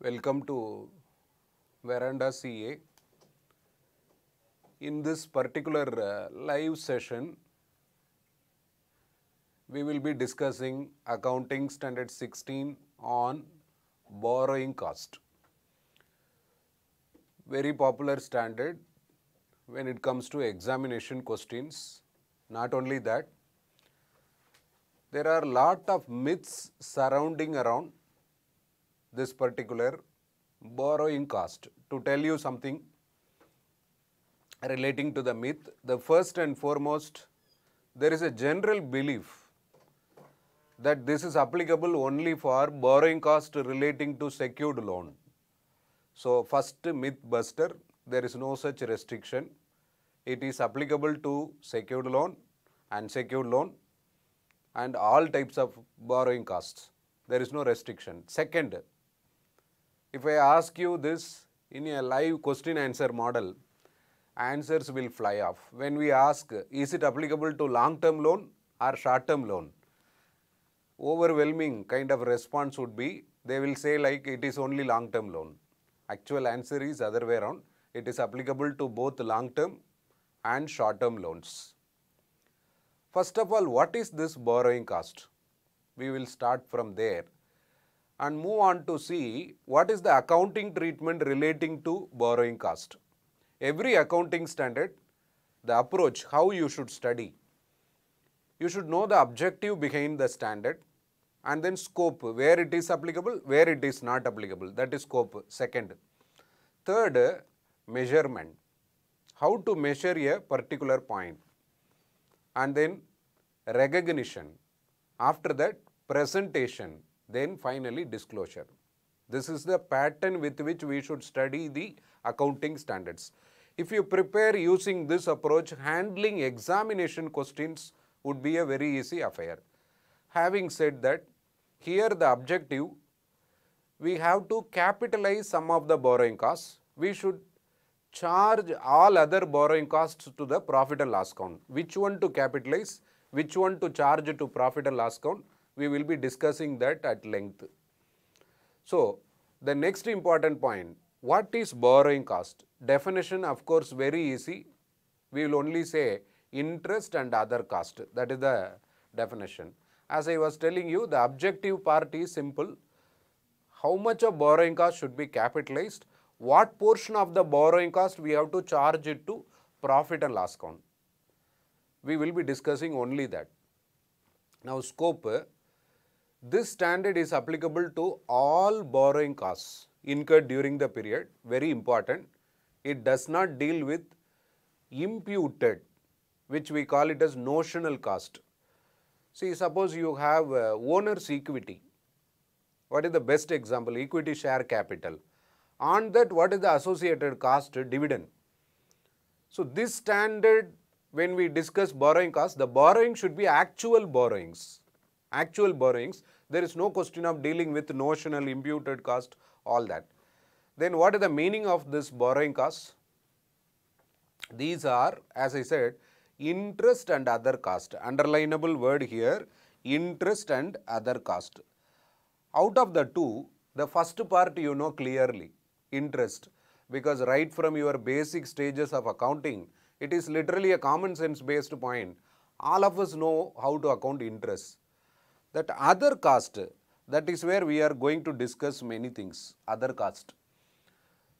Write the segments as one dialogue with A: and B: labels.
A: Welcome to Veranda CA. In this particular uh, live session, we will be discussing accounting standard 16 on borrowing cost. Very popular standard when it comes to examination questions. Not only that, there are lot of myths surrounding around this particular borrowing cost. To tell you something relating to the myth, the first and foremost, there is a general belief that this is applicable only for borrowing cost relating to secured loan. So, first myth buster, there is no such restriction. It is applicable to secured loan, and secured loan and all types of borrowing costs. There is no restriction. Second, if I ask you this in a live question answer model, answers will fly off. When we ask, is it applicable to long term loan or short term loan? Overwhelming kind of response would be, they will say like it is only long term loan. Actual answer is other way around. It is applicable to both long term and short term loans. First of all, what is this borrowing cost? We will start from there and move on to see what is the accounting treatment relating to borrowing cost. Every accounting standard, the approach, how you should study. You should know the objective behind the standard and then scope, where it is applicable, where it is not applicable. That is scope, second. Third, measurement. How to measure a particular point. And then recognition. After that, presentation then finally disclosure. This is the pattern with which we should study the accounting standards. If you prepare using this approach, handling examination questions would be a very easy affair. Having said that, here the objective, we have to capitalize some of the borrowing costs. We should charge all other borrowing costs to the profit and loss account. Which one to capitalize, which one to charge to profit and loss account, we will be discussing that at length. So, the next important point, what is borrowing cost? Definition of course very easy. We will only say interest and other cost. That is the definition. As I was telling you, the objective part is simple. How much of borrowing cost should be capitalized? What portion of the borrowing cost we have to charge it to profit and loss account? We will be discussing only that. Now, scope, this standard is applicable to all borrowing costs incurred during the period, very important. It does not deal with imputed, which we call it as notional cost. See, suppose you have uh, owner's equity. What is the best example? Equity share capital. On that, what is the associated cost? Dividend. So, this standard, when we discuss borrowing cost, the borrowing should be actual borrowings actual borrowings, there is no question of dealing with notional, imputed cost, all that. Then what is the meaning of this borrowing cost? These are, as I said, interest and other cost. Underlinable word here, interest and other cost. Out of the two, the first part you know clearly, interest. Because right from your basic stages of accounting, it is literally a common sense based point. All of us know how to account interest that other caste, that is where we are going to discuss many things, other caste.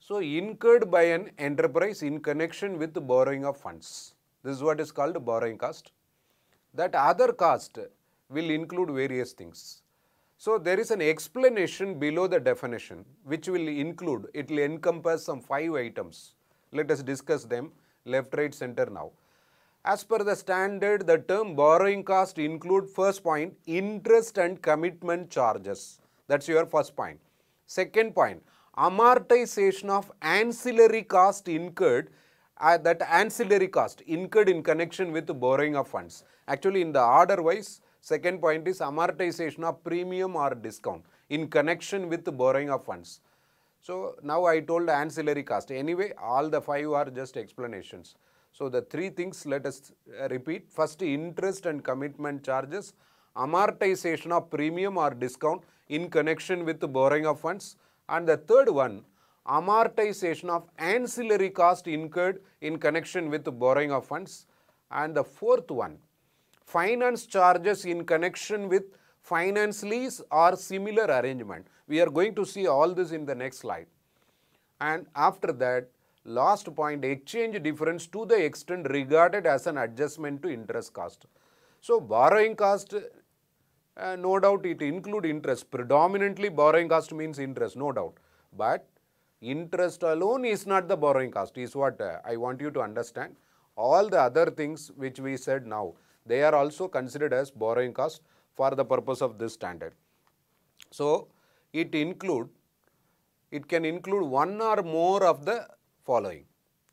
A: So, incurred by an enterprise in connection with the borrowing of funds. This is what is called borrowing cost. That other cost will include various things. So, there is an explanation below the definition which will include, it will encompass some five items. Let us discuss them left, right, center now. As per the standard, the term borrowing cost include first point, interest and commitment charges. That's your first point. Second point, amortization of ancillary cost incurred, uh, that ancillary cost incurred in connection with borrowing of funds. Actually, in the order wise, second point is amortization of premium or discount in connection with borrowing of funds. So, now I told ancillary cost. Anyway, all the five are just explanations. So the three things let us uh, repeat. First interest and commitment charges, amortization of premium or discount in connection with borrowing of funds and the third one amortization of ancillary cost incurred in connection with borrowing of funds and the fourth one finance charges in connection with finance lease or similar arrangement. We are going to see all this in the next slide. And after that, Last point, exchange difference to the extent regarded as an adjustment to interest cost. So, borrowing cost, uh, no doubt it include interest. Predominantly borrowing cost means interest, no doubt. But interest alone is not the borrowing cost, is what uh, I want you to understand. All the other things which we said now, they are also considered as borrowing cost for the purpose of this standard. So, it include, it can include one or more of the following.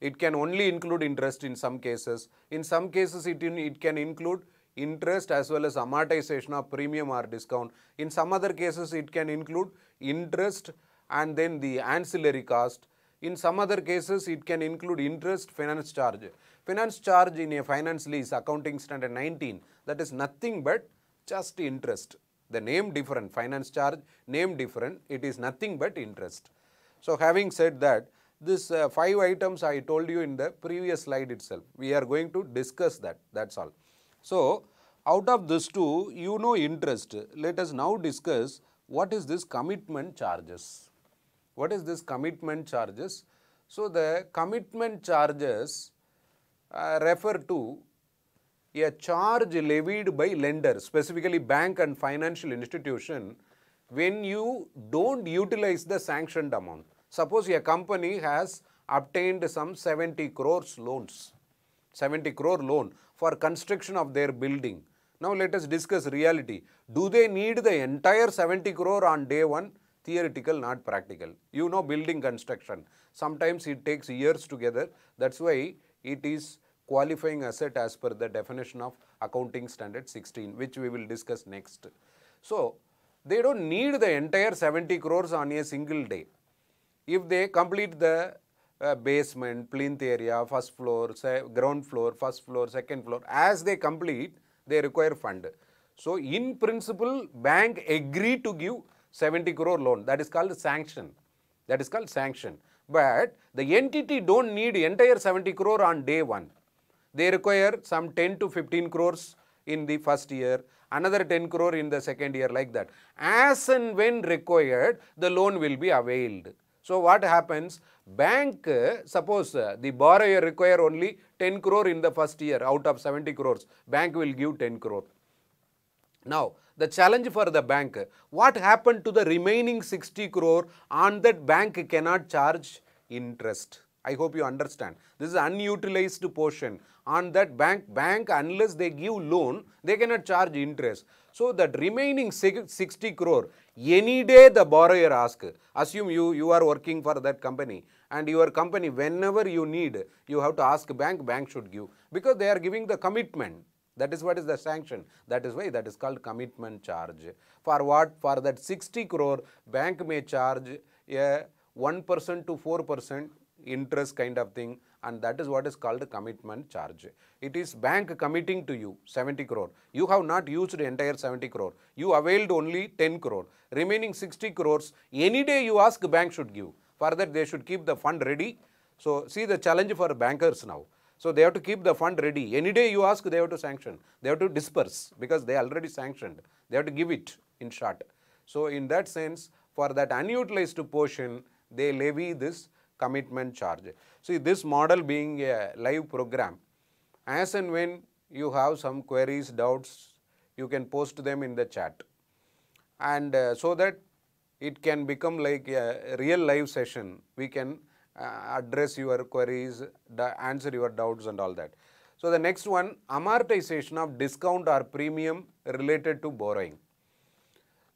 A: It can only include interest in some cases. In some cases, it, in, it can include interest as well as amortization of premium or discount. In some other cases, it can include interest and then the ancillary cost. In some other cases, it can include interest finance charge. Finance charge in a finance lease accounting standard 19, that is nothing but just interest. The name different, finance charge, name different, it is nothing but interest. So, having said that, this uh, five items I told you in the previous slide itself. We are going to discuss that. That's all. So, out of this two, you know interest. Let us now discuss what is this commitment charges. What is this commitment charges? So, the commitment charges uh, refer to a charge levied by lender, specifically bank and financial institution, when you don't utilize the sanctioned amount. Suppose a company has obtained some 70 crores loans, 70 crore loan for construction of their building. Now let us discuss reality. Do they need the entire 70 crore on day one? Theoretical, not practical. You know building construction. Sometimes it takes years together. That's why it is qualifying asset as per the definition of accounting standard 16, which we will discuss next. So, they don't need the entire 70 crores on a single day if they complete the uh, basement, plinth area, first floor, ground floor, first floor, second floor. As they complete, they require fund. So, in principle, bank agree to give 70 crore loan. That is called sanction. That is called sanction. But the entity don't need entire 70 crore on day one. They require some 10 to 15 crores in the first year, another 10 crore in the second year like that. As and when required, the loan will be availed. So what happens? Bank, suppose uh, the borrower require only 10 crore in the first year out of 70 crores. Bank will give 10 crore. Now, the challenge for the bank, what happened to the remaining 60 crore on that bank cannot charge interest. I hope you understand. This is unutilized portion. On that bank, bank unless they give loan, they cannot charge interest. So, that remaining 60 crore, any day the borrower asks, assume you, you are working for that company and your company whenever you need, you have to ask bank, bank should give because they are giving the commitment. That is what is the sanction. That is why that is called commitment charge. For what? For that 60 crore, bank may charge a 1% to 4% interest kind of thing and that is what is called the commitment charge. It is bank committing to you 70 crore. You have not used the entire 70 crore. You availed only 10 crore. Remaining 60 crores, any day you ask bank should give. For that they should keep the fund ready. So see the challenge for bankers now. So they have to keep the fund ready. Any day you ask, they have to sanction. They have to disperse because they already sanctioned. They have to give it in short. So in that sense, for that unutilized portion, they levy this commitment charge. See this model being a live program, as and when you have some queries, doubts, you can post them in the chat. And uh, so that it can become like a real live session, we can uh, address your queries, answer your doubts and all that. So the next one, amortization of discount or premium related to borrowing.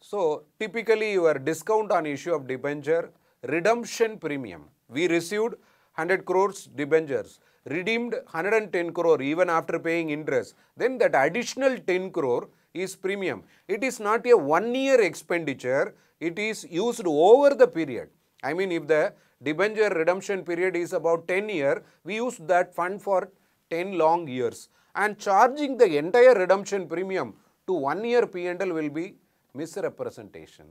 A: So typically your discount on issue of debenture, redemption premium we received 100 crores debentures, redeemed 110 crore even after paying interest. Then that additional 10 crore is premium. It is not a one year expenditure, it is used over the period. I mean if the debenture redemption period is about 10 years, we use that fund for 10 long years and charging the entire redemption premium to one year P&L will be misrepresentation.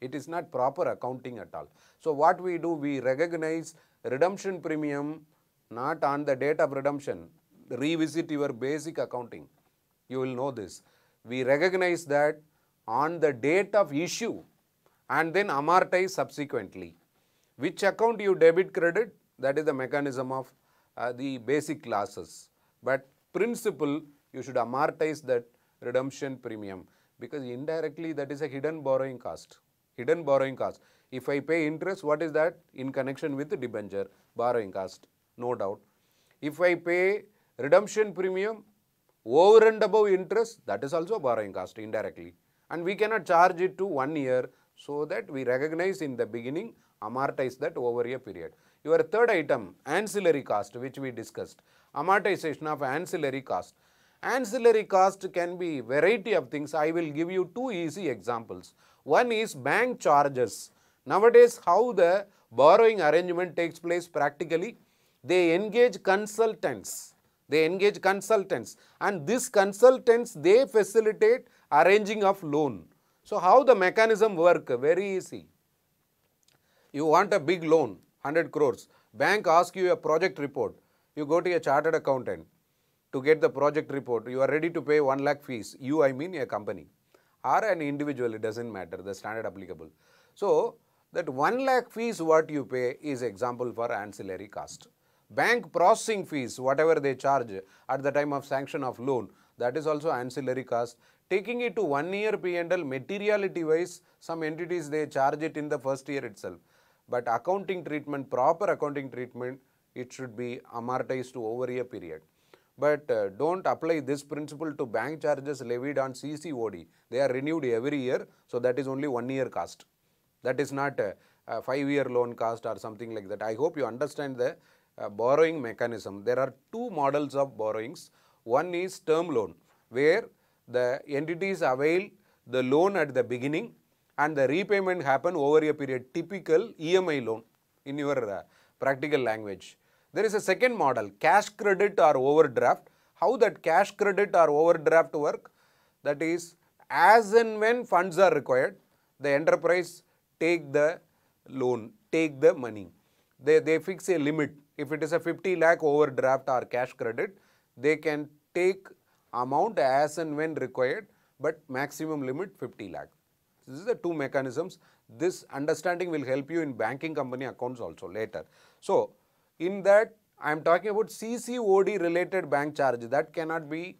A: It is not proper accounting at all. So what we do, we recognize redemption premium not on the date of redemption. Revisit your basic accounting. You will know this. We recognize that on the date of issue and then amortize subsequently. Which account you debit credit? That is the mechanism of uh, the basic classes. But principle, you should amortize that redemption premium because indirectly that is a hidden borrowing cost hidden borrowing cost. If I pay interest, what is that? In connection with the debenture, borrowing cost, no doubt. If I pay redemption premium over and above interest, that is also borrowing cost indirectly. And we cannot charge it to one year so that we recognize in the beginning, amortize that over a period. Your third item, ancillary cost, which we discussed, amortization of ancillary cost. Ancillary cost can be variety of things. I will give you two easy examples. One is bank charges. Nowadays, how the borrowing arrangement takes place practically, they engage consultants. They engage consultants and these consultants, they facilitate arranging of loan. So, how the mechanism work? Very easy. You want a big loan, 100 crores. Bank asks you a project report. You go to a chartered accountant to get the project report. You are ready to pay 1 lakh fees. You, I mean a company or an individual, it doesn't matter, the standard applicable. So, that 1 lakh fees what you pay is example for ancillary cost. Bank processing fees, whatever they charge at the time of sanction of loan, that is also ancillary cost. Taking it to one year P&L materiality wise, some entities they charge it in the first year itself. But accounting treatment, proper accounting treatment, it should be amortized to over a period. But uh, don't apply this principle to bank charges levied on CCOD. They are renewed every year. So that is only one year cost. That is not a, a five year loan cost or something like that. I hope you understand the uh, borrowing mechanism. There are two models of borrowings. One is term loan where the entities avail the loan at the beginning and the repayment happen over a period typical EMI loan in your uh, practical language. There is a second model, cash credit or overdraft. How that cash credit or overdraft work? That is, as and when funds are required, the enterprise take the loan, take the money. They, they fix a limit. If it is a 50 lakh overdraft or cash credit, they can take amount as and when required, but maximum limit 50 lakh. This is the two mechanisms. This understanding will help you in banking company accounts also later. So, in that I am talking about CCOD related bank charge that cannot be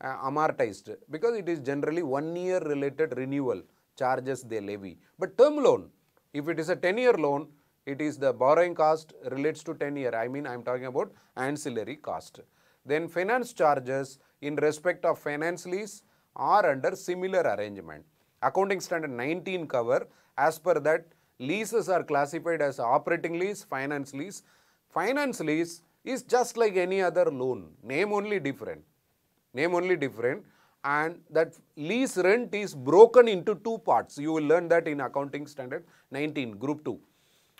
A: uh, amortized because it is generally one year related renewal charges they levy. But term loan, if it is a 10 year loan, it is the borrowing cost relates to 10 year. I mean, I am talking about ancillary cost. Then finance charges in respect of finance lease are under similar arrangement. Accounting standard 19 cover as per that leases are classified as operating lease, finance lease Finance lease is just like any other loan, name only different, name only different and that lease rent is broken into two parts. You will learn that in accounting standard 19, group 2.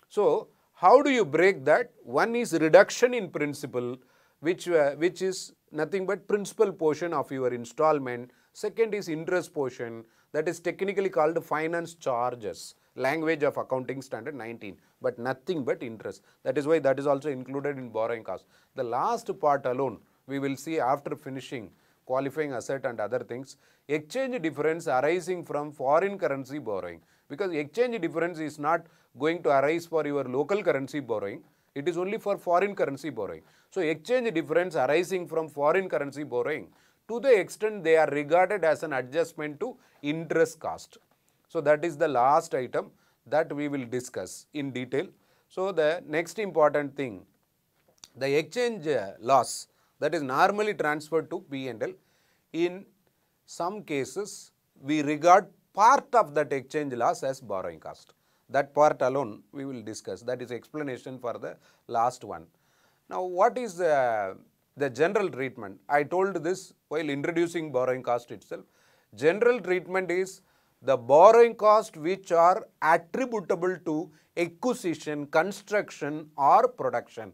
A: So, how do you break that? One is reduction in principal, which, uh, which is nothing but principal portion of your installment. Second is interest portion, that is technically called finance charges language of accounting standard 19, but nothing but interest. That is why that is also included in borrowing cost. The last part alone, we will see after finishing qualifying asset and other things, exchange difference arising from foreign currency borrowing. Because exchange difference is not going to arise for your local currency borrowing, it is only for foreign currency borrowing. So, exchange difference arising from foreign currency borrowing, to the extent they are regarded as an adjustment to interest cost. So, that is the last item that we will discuss in detail. So, the next important thing, the exchange uh, loss that is normally transferred to P&L. In some cases, we regard part of that exchange loss as borrowing cost. That part alone we will discuss. That is explanation for the last one. Now, what is uh, the general treatment? I told this while introducing borrowing cost itself. General treatment is the borrowing costs which are attributable to acquisition, construction or production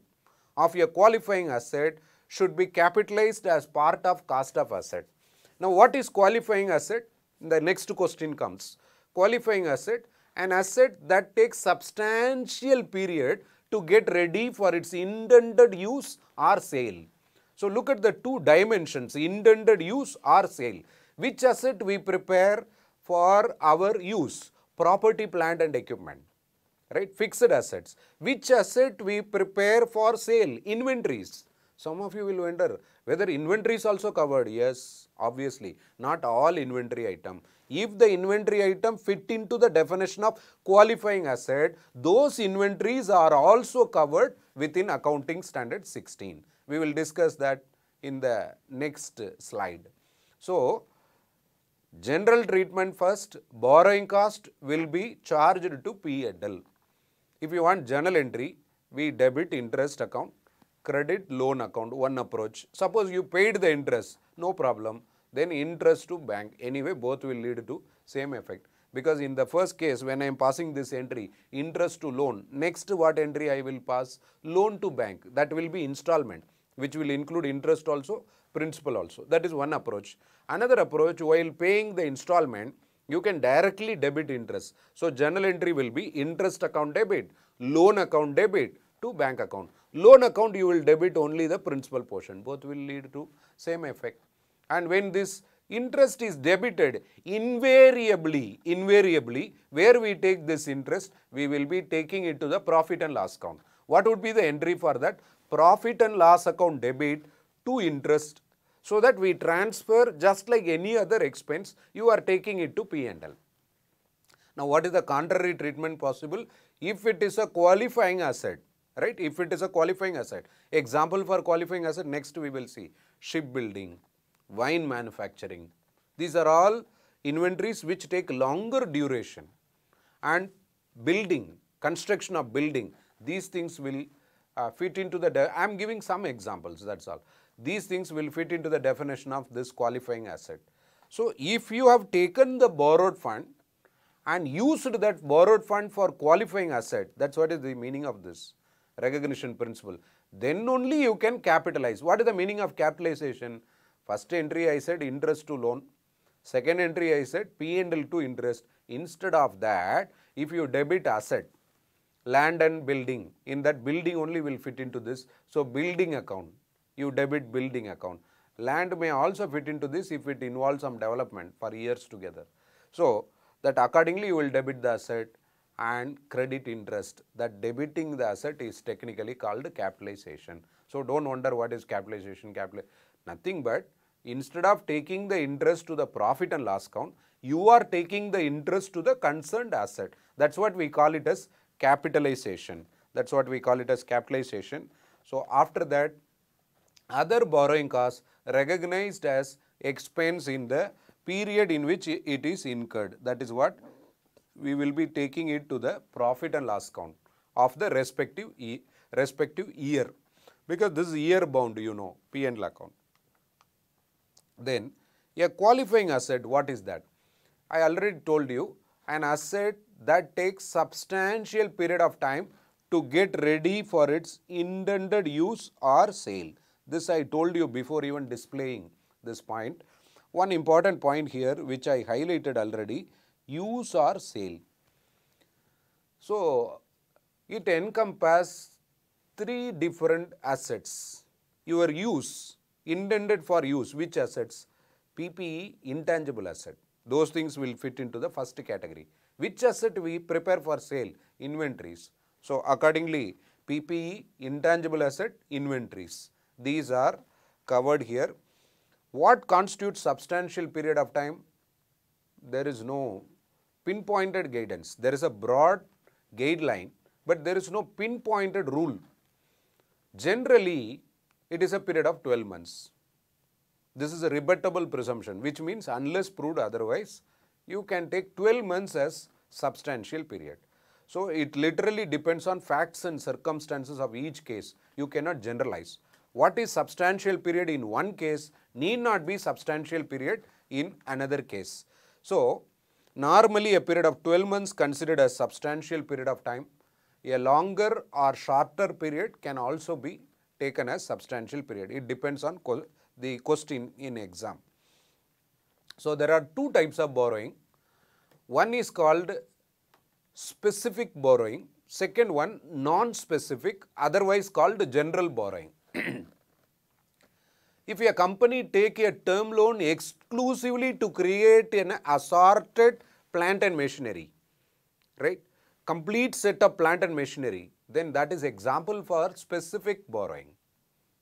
A: of a qualifying asset should be capitalized as part of cost of asset. Now, what is qualifying asset? The next question comes. Qualifying asset, an asset that takes substantial period to get ready for its intended use or sale. So, look at the two dimensions, intended use or sale. Which asset we prepare for our use, property, plant and equipment, right? Fixed assets. Which asset we prepare for sale? Inventories. Some of you will wonder whether inventory is also covered. Yes, obviously, not all inventory item. If the inventory item fit into the definition of qualifying asset, those inventories are also covered within accounting standard 16. We will discuss that in the next slide. So, General treatment first, borrowing cost will be charged to P&L. If you want journal entry, we debit interest account, credit loan account, one approach. Suppose you paid the interest, no problem. Then interest to bank, anyway both will lead to same effect. Because in the first case, when I am passing this entry, interest to loan, next what entry I will pass? Loan to bank, that will be installment, which will include interest also principal also. That is one approach. Another approach, while paying the installment, you can directly debit interest. So, general entry will be interest account debit, loan account debit to bank account. Loan account you will debit only the principal portion. Both will lead to same effect. And when this interest is debited invariably, invariably where we take this interest, we will be taking it to the profit and loss account. What would be the entry for that? Profit and loss account debit to interest so that we transfer just like any other expense, you are taking it to P&L. Now, what is the contrary treatment possible? If it is a qualifying asset, right? If it is a qualifying asset, example for qualifying asset, next we will see shipbuilding, wine manufacturing. These are all inventories which take longer duration and building, construction of building, these things will uh, fit into the, I am giving some examples, that's all. These things will fit into the definition of this qualifying asset. So, if you have taken the borrowed fund and used that borrowed fund for qualifying asset, that is what is the meaning of this recognition principle. Then only you can capitalize. What is the meaning of capitalization? First entry I said interest to loan. Second entry I said P&L to interest. Instead of that, if you debit asset, land and building, in that building only will fit into this. So, building account you debit building account. Land may also fit into this if it involves some development for years together. So, that accordingly you will debit the asset and credit interest that debiting the asset is technically called capitalization. So, do not wonder what is capitalization, capital nothing but instead of taking the interest to the profit and loss account, you are taking the interest to the concerned asset. That is what we call it as capitalization. That is what we call it as capitalization. So, after that other borrowing costs recognized as expense in the period in which it is incurred. That is what we will be taking it to the profit and loss count of the respective, e respective year because this is year bound you know P and L account. Then a qualifying asset what is that? I already told you an asset that takes substantial period of time to get ready for its intended use or sale. This I told you before even displaying this point. One important point here which I highlighted already, use or sale. So, it encompasses three different assets. Your use, intended for use, which assets? PPE, intangible asset. Those things will fit into the first category. Which asset we prepare for sale? Inventories. So, accordingly, PPE, intangible asset, inventories. These are covered here. What constitutes substantial period of time? There is no pinpointed guidance. There is a broad guideline, but there is no pinpointed rule. Generally, it is a period of 12 months. This is a rebuttable presumption, which means unless proved otherwise, you can take 12 months as substantial period. So, it literally depends on facts and circumstances of each case. You cannot generalize what is substantial period in one case need not be substantial period in another case. So, normally a period of 12 months considered as substantial period of time, a longer or shorter period can also be taken as substantial period. It depends on the question in exam. So, there are two types of borrowing. One is called specific borrowing, second one non-specific otherwise called general borrowing if a company take a term loan exclusively to create an assorted plant and machinery, right? Complete set of plant and machinery, then that is example for specific borrowing.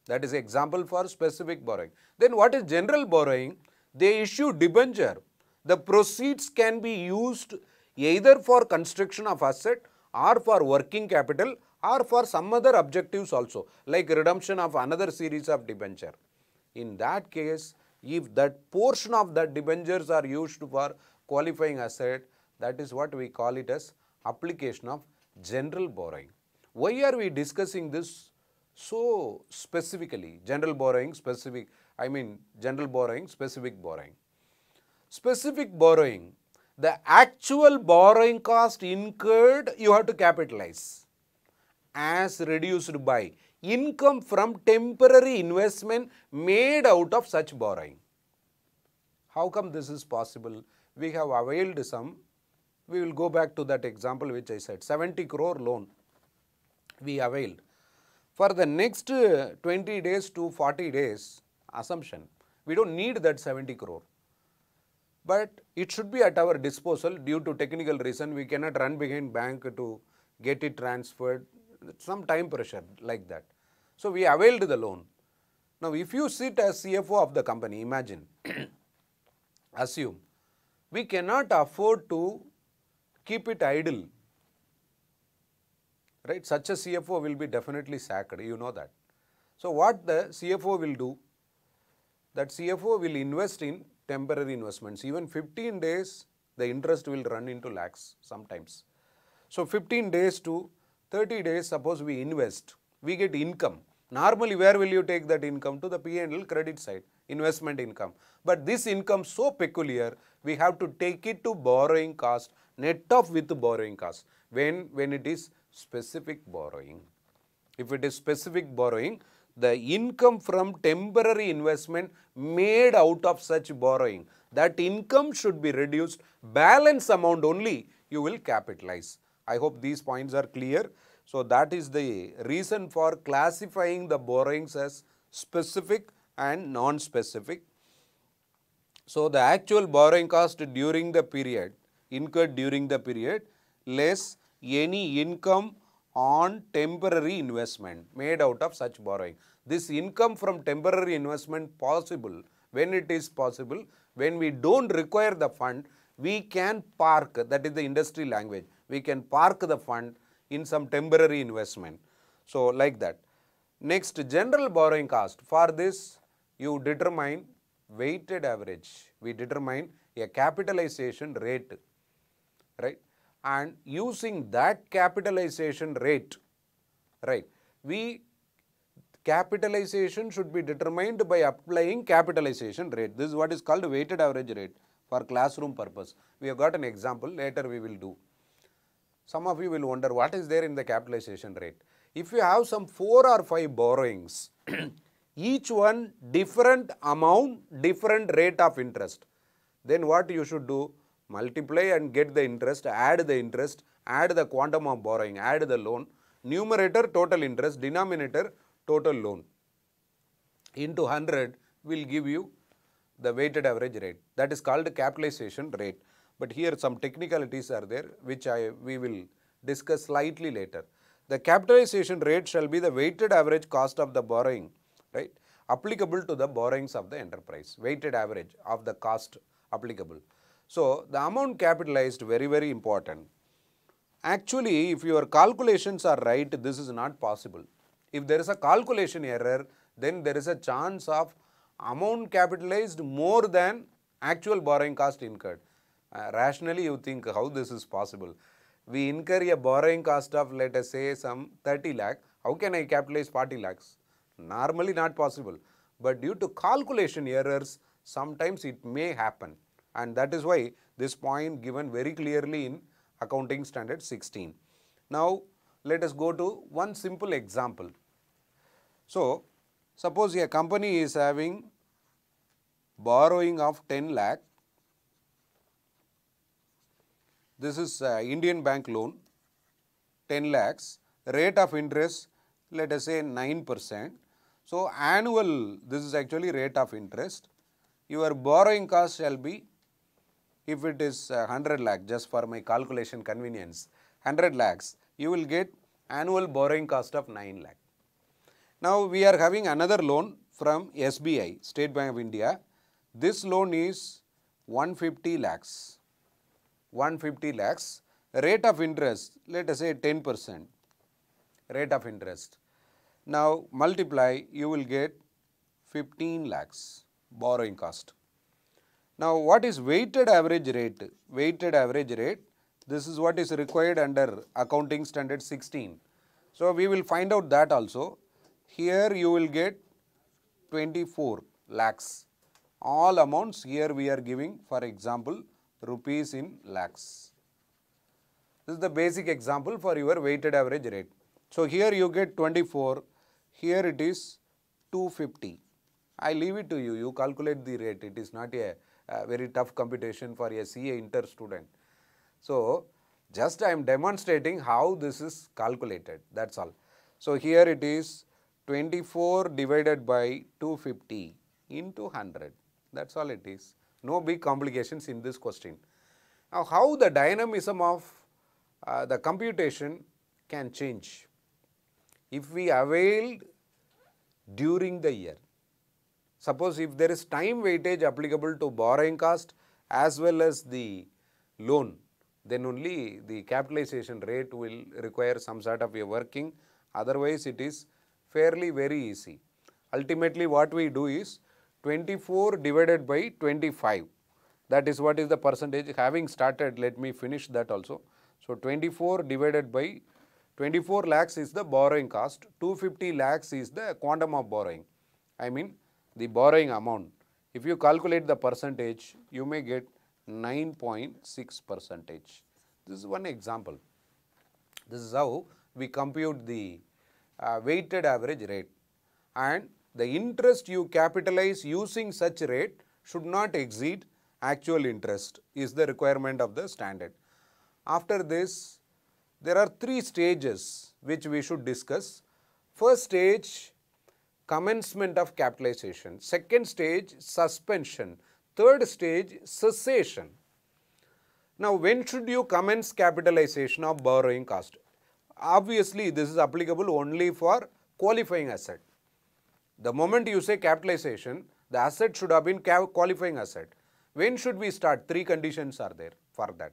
A: That is example for specific borrowing. Then what is general borrowing? They issue debenture. The proceeds can be used either for construction of asset or for working capital or for some other objectives also like redemption of another series of debenture. In that case, if that portion of that debentures are used for qualifying asset, that is what we call it as application of general borrowing. Why are we discussing this so specifically? General borrowing, specific, I mean general borrowing, specific borrowing. Specific borrowing, the actual borrowing cost incurred you have to capitalize as reduced by income from temporary investment made out of such borrowing. How come this is possible? We have availed some. We will go back to that example which I said 70 crore loan we availed. For the next uh, 20 days to 40 days assumption, we don't need that 70 crore. But it should be at our disposal due to technical reason. We cannot run behind bank to get it transferred some time pressure like that. So, we availed the loan. Now, if you sit as CFO of the company, imagine, assume, we cannot afford to keep it idle, right? Such a CFO will be definitely sacked, you know that. So, what the CFO will do? That CFO will invest in temporary investments. Even 15 days, the interest will run into lakhs sometimes. So, 15 days to 30 days suppose we invest, we get income. Normally where will you take that income? To the P&L credit side, investment income. But this income so peculiar, we have to take it to borrowing cost, net off with borrowing cost, when, when it is specific borrowing. If it is specific borrowing, the income from temporary investment made out of such borrowing, that income should be reduced, balance amount only you will capitalize. I hope these points are clear. So that is the reason for classifying the borrowings as specific and non-specific. So the actual borrowing cost during the period, incurred during the period, less any income on temporary investment made out of such borrowing. This income from temporary investment possible, when it is possible, when we don't require the fund, we can park, that is the industry language, we can park the fund in some temporary investment. So, like that. Next, general borrowing cost. For this, you determine weighted average. We determine a capitalization rate, right? And using that capitalization rate, right, we capitalization should be determined by applying capitalization rate. This is what is called weighted average rate for classroom purpose. We have got an example, later we will do. Some of you will wonder what is there in the capitalization rate. If you have some 4 or 5 borrowings, each one different amount, different rate of interest, then what you should do? Multiply and get the interest, add the interest, add the quantum of borrowing, add the loan, numerator total interest, denominator total loan into 100 will give you the weighted average rate that is called capitalization rate. But here some technicalities are there which I we will discuss slightly later. The capitalization rate shall be the weighted average cost of the borrowing, right, applicable to the borrowings of the enterprise, weighted average of the cost applicable. So, the amount capitalized very, very important. Actually, if your calculations are right, this is not possible. If there is a calculation error, then there is a chance of amount capitalized more than actual borrowing cost incurred. Uh, rationally, you think how this is possible. We incur a borrowing cost of let us say some 30 lakh. How can I capitalize 40 lakhs? Normally not possible. But due to calculation errors, sometimes it may happen. And that is why this point given very clearly in accounting standard 16. Now, let us go to one simple example. So, suppose a company is having borrowing of 10 lakh This is uh, Indian bank loan, 10 lakhs, rate of interest, let us say 9%. So, annual, this is actually rate of interest. Your borrowing cost shall be, if it is uh, 100 lakh, just for my calculation convenience, 100 lakhs, you will get annual borrowing cost of 9 lakh. Now, we are having another loan from SBI, State Bank of India. This loan is 150 lakhs. 150 lakhs, rate of interest let us say 10 percent rate of interest. Now multiply you will get 15 lakhs borrowing cost. Now what is weighted average rate? Weighted average rate this is what is required under accounting standard 16. So we will find out that also. Here you will get 24 lakhs all amounts here we are giving for example rupees in lakhs. This is the basic example for your weighted average rate. So, here you get 24, here it is 250. I leave it to you, you calculate the rate, it is not a, a very tough computation for a CA inter student. So, just I am demonstrating how this is calculated, that is all. So, here it is 24 divided by 250 into 100, that is all it is. No big complications in this question. Now, how the dynamism of uh, the computation can change if we availed during the year. Suppose if there is time weightage applicable to borrowing cost as well as the loan, then only the capitalization rate will require some sort of a working, otherwise it is fairly very easy. Ultimately what we do is, 24 divided by 25. That is what is the percentage. Having started, let me finish that also. So, 24 divided by 24 lakhs is the borrowing cost. 250 lakhs is the quantum of borrowing. I mean the borrowing amount. If you calculate the percentage, you may get 9.6 percentage. This is one example. This is how we compute the uh, weighted average rate. And the interest you capitalize using such rate should not exceed actual interest is the requirement of the standard. After this, there are three stages which we should discuss. First stage, commencement of capitalization. Second stage, suspension. Third stage, cessation. Now, when should you commence capitalization of borrowing cost? Obviously, this is applicable only for qualifying asset. The moment you say capitalization, the asset should have been qualifying asset. When should we start? Three conditions are there for that.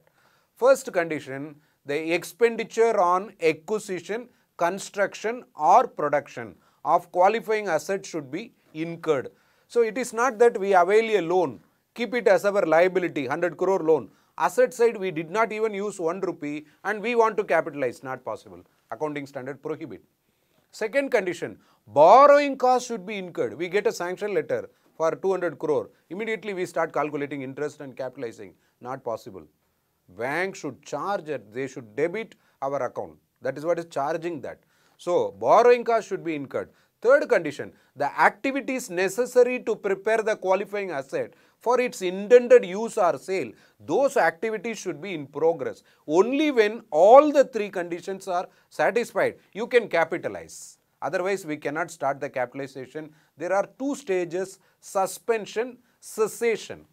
A: First condition, the expenditure on acquisition, construction or production of qualifying asset should be incurred. So, it is not that we avail a loan, keep it as our liability, 100 crore loan. Asset side, we did not even use 1 rupee and we want to capitalize, not possible. Accounting standard prohibit. Second condition, borrowing cost should be incurred. We get a sanction letter for 200 crore. Immediately we start calculating interest and capitalizing. Not possible. Bank should charge it. They should debit our account. That is what is charging that. So, borrowing cost should be incurred. Third condition, the activities necessary to prepare the qualifying asset for its intended use or sale, those activities should be in progress. Only when all the three conditions are satisfied, you can capitalize. Otherwise, we cannot start the capitalization. There are two stages, suspension, cessation.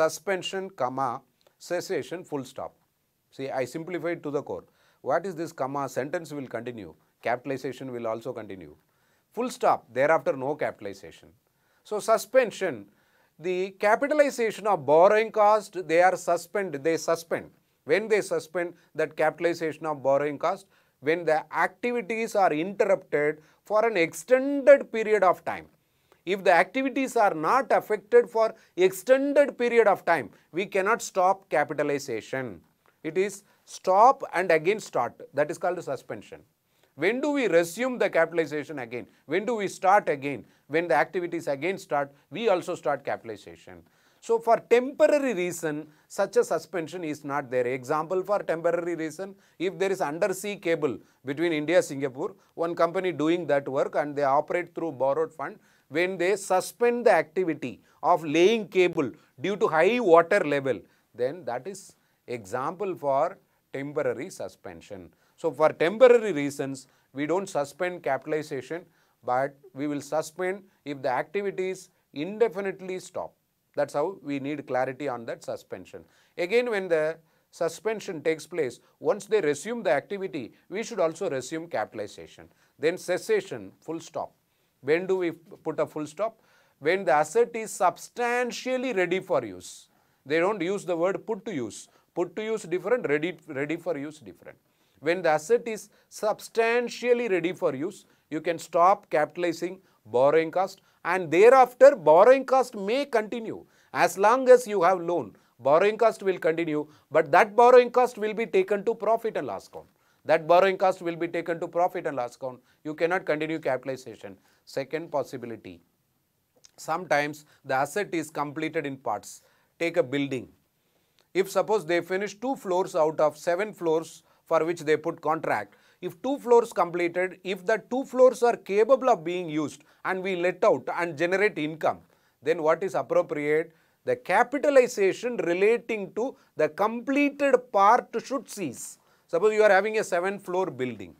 A: Suspension, comma, cessation, full stop. See, I simplified to the core. What is this comma? Sentence will continue. Capitalization will also continue. Full stop. Thereafter, no capitalization. So, suspension the capitalization of borrowing cost, they are suspend, they suspend. When they suspend that capitalization of borrowing cost, when the activities are interrupted for an extended period of time. If the activities are not affected for extended period of time, we cannot stop capitalization. It is stop and again start. That is called suspension. When do we resume the capitalization again? When do we start again? When the activities again start, we also start capitalization. So for temporary reason, such a suspension is not there. Example for temporary reason, if there is undersea cable between India Singapore, one company doing that work and they operate through borrowed fund, when they suspend the activity of laying cable due to high water level, then that is example for temporary suspension. So for temporary reasons, we don't suspend capitalization, but we will suspend if the activities indefinitely stop. That's how we need clarity on that suspension. Again, when the suspension takes place, once they resume the activity, we should also resume capitalization. Then cessation, full stop. When do we put a full stop? When the asset is substantially ready for use. They don't use the word put to use. Put to use different, ready, ready for use different. When the asset is substantially ready for use, you can stop capitalizing borrowing cost and thereafter borrowing cost may continue. As long as you have loan, borrowing cost will continue, but that borrowing cost will be taken to profit and loss account. That borrowing cost will be taken to profit and loss account. You cannot continue capitalization. Second possibility, sometimes the asset is completed in parts. Take a building. If suppose they finish two floors out of seven floors for which they put contract. If two floors completed, if the two floors are capable of being used and we let out and generate income, then what is appropriate? The capitalization relating to the completed part should cease. Suppose you are having a 7 floor building.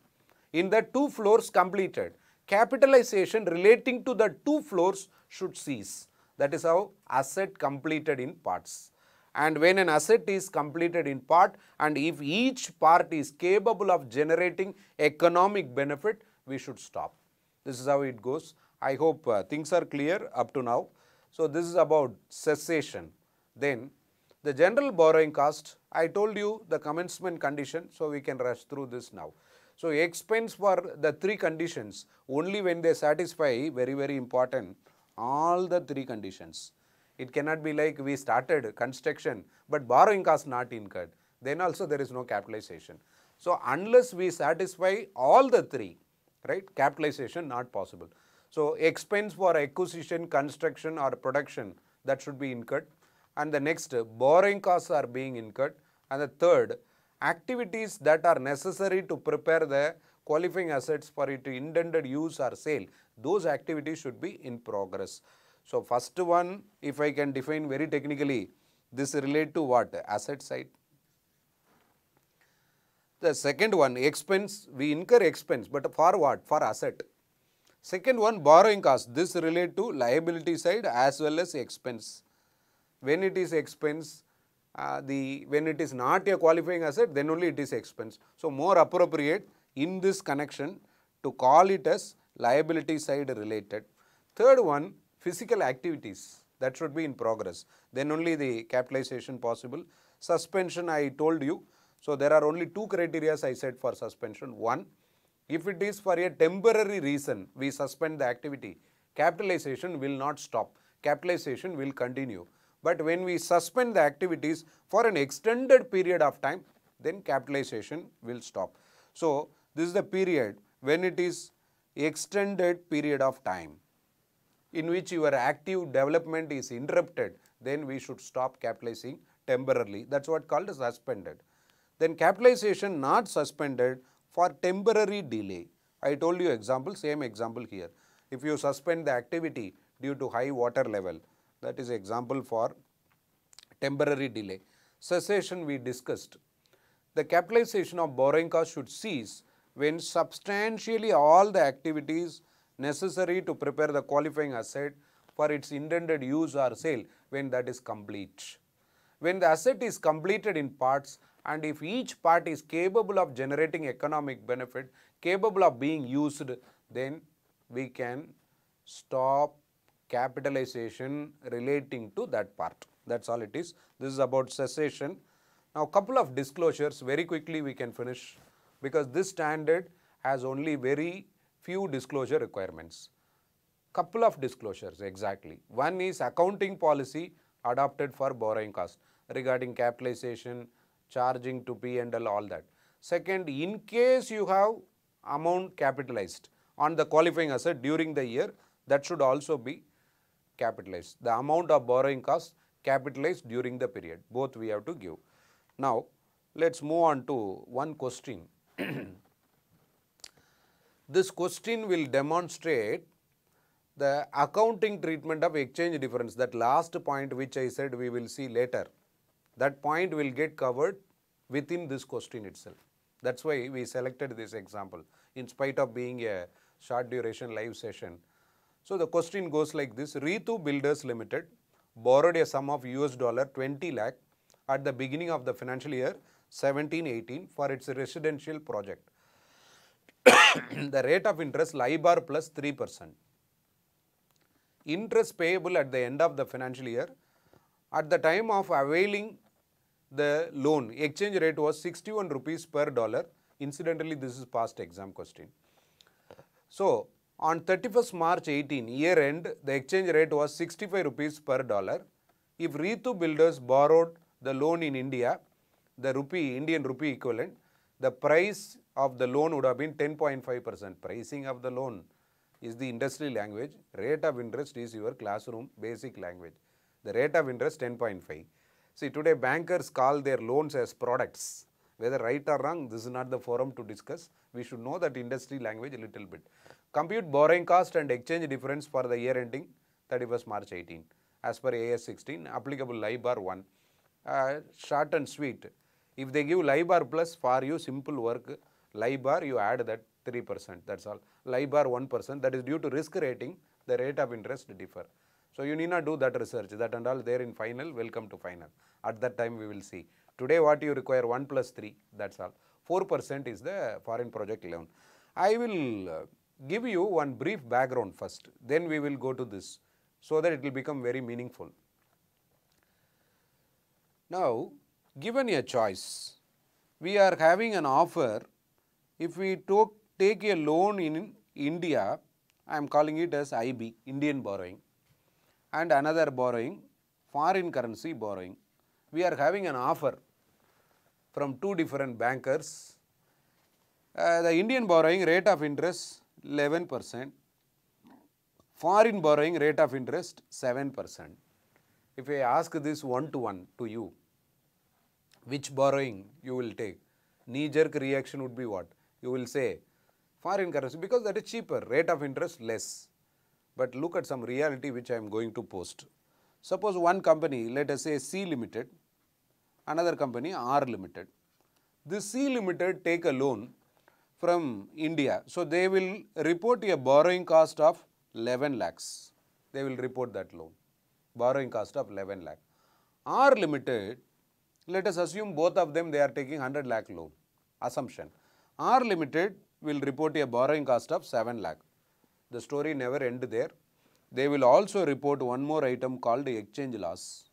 A: In the two floors completed, capitalization relating to the two floors should cease. That is how asset completed in parts and when an asset is completed in part and if each part is capable of generating economic benefit, we should stop. This is how it goes. I hope uh, things are clear up to now. So, this is about cessation. Then the general borrowing cost, I told you the commencement condition, so we can rush through this now. So, expense for the three conditions, only when they satisfy, very, very important, all the three conditions. It cannot be like we started construction, but borrowing cost not incurred. Then also there is no capitalization. So unless we satisfy all the three, right, capitalization not possible. So expense for acquisition, construction or production that should be incurred. And the next, borrowing costs are being incurred. And the third, activities that are necessary to prepare the qualifying assets for it intended use or sale, those activities should be in progress. So, first one if I can define very technically this relate to what asset side. The second one expense we incur expense but for what for asset. Second one borrowing cost this relate to liability side as well as expense. When it is expense uh, the when it is not a qualifying asset then only it is expense. So, more appropriate in this connection to call it as liability side related. Third one physical activities that should be in progress. Then only the capitalization possible. Suspension I told you. So, there are only two criteria I said for suspension. One, if it is for a temporary reason, we suspend the activity. Capitalization will not stop. Capitalization will continue. But when we suspend the activities for an extended period of time, then capitalization will stop. So, this is the period when it is extended period of time in which your active development is interrupted, then we should stop capitalizing temporarily. That's what called suspended. Then capitalization not suspended for temporary delay. I told you example, same example here. If you suspend the activity due to high water level, that is example for temporary delay. Cessation we discussed. The capitalization of borrowing cost should cease when substantially all the activities necessary to prepare the qualifying asset for its intended use or sale when that is complete. When the asset is completed in parts and if each part is capable of generating economic benefit, capable of being used, then we can stop capitalization relating to that part. That's all it is. This is about cessation. Now, couple of disclosures very quickly we can finish because this standard has only very few disclosure requirements. Couple of disclosures exactly. One is accounting policy adopted for borrowing cost regarding capitalization, charging to P&L, all that. Second, in case you have amount capitalized on the qualifying asset during the year, that should also be capitalized. The amount of borrowing cost capitalized during the period, both we have to give. Now, let's move on to one question This question will demonstrate the accounting treatment of exchange difference, that last point which I said we will see later. That point will get covered within this question itself. That's why we selected this example in spite of being a short duration live session. So the question goes like this, Ritu Builders Limited borrowed a sum of US dollar 20 lakh at the beginning of the financial year 17-18 for its residential project. the rate of interest LIBOR plus 3%. Interest payable at the end of the financial year at the time of availing the loan exchange rate was 61 rupees per dollar. Incidentally, this is past exam question. So, on 31st March 18 year end, the exchange rate was 65 rupees per dollar. If Ritu Builders borrowed the loan in India, the rupee, Indian rupee equivalent, the price of the loan would have been 10.5 percent. Pricing of the loan is the industry language. Rate of interest is your classroom basic language. The rate of interest 10.5. See today bankers call their loans as products. Whether right or wrong, this is not the forum to discuss. We should know that industry language a little bit. Compute borrowing cost and exchange difference for the year ending 31st March 18. As per AS 16, applicable LIBOR 1. Uh, short and sweet. If they give LIBOR plus for you simple work, bar you add that 3%, that's all. bar 1%, that is due to risk rating, the rate of interest differ. So you need not do that research, that and all there in final, welcome to final. At that time we will see. Today what you require 1 plus 3, that's all. 4% is the foreign project loan. I will uh, give you one brief background first, then we will go to this so that it will become very meaningful. Now, given a choice, we are having an offer if we took, take a loan in India, I am calling it as IB, Indian borrowing, and another borrowing, foreign currency borrowing. We are having an offer from two different bankers. Uh, the Indian borrowing rate of interest 11 percent, foreign borrowing rate of interest 7 percent. If I ask this one to one to you, which borrowing you will take? Knee jerk reaction would be what? you will say foreign currency because that is cheaper, rate of interest less. But look at some reality which I am going to post. Suppose one company, let us say C Limited, another company R Limited. This C Limited take a loan from India. So, they will report a borrowing cost of 11 lakhs. They will report that loan, borrowing cost of 11 lakh. R Limited, let us assume both of them they are taking 100 lakh loan, assumption. R Limited will report a borrowing cost of 7 lakh. The story never end there. They will also report one more item called exchange loss.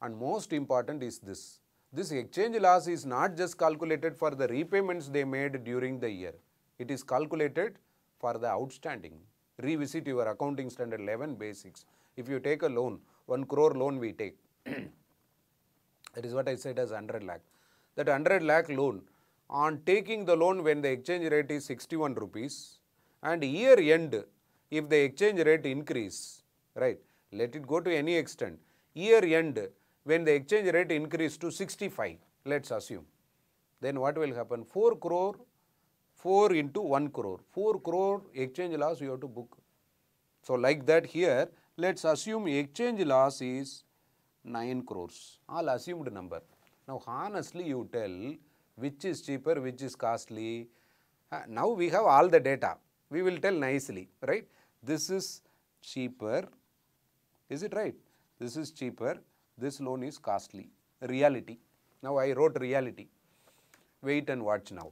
A: And most important is this. This exchange loss is not just calculated for the repayments they made during the year. It is calculated for the outstanding. Revisit your accounting standard 11 basics. If you take a loan, 1 crore loan we take. that is what I said as 100 lakh. That 100 lakh loan on taking the loan when the exchange rate is 61 rupees and year end if the exchange rate increase, right, let it go to any extent, year end when the exchange rate increase to 65, let us assume, then what will happen? 4 crore, 4 into 1 crore, 4 crore exchange loss you have to book. So, like that here, let us assume exchange loss is 9 crores, all assumed number. Now, honestly you tell which is cheaper, which is costly. Uh, now we have all the data. We will tell nicely, right? This is cheaper. Is it right? This is cheaper. This loan is costly. Reality. Now I wrote reality. Wait and watch now.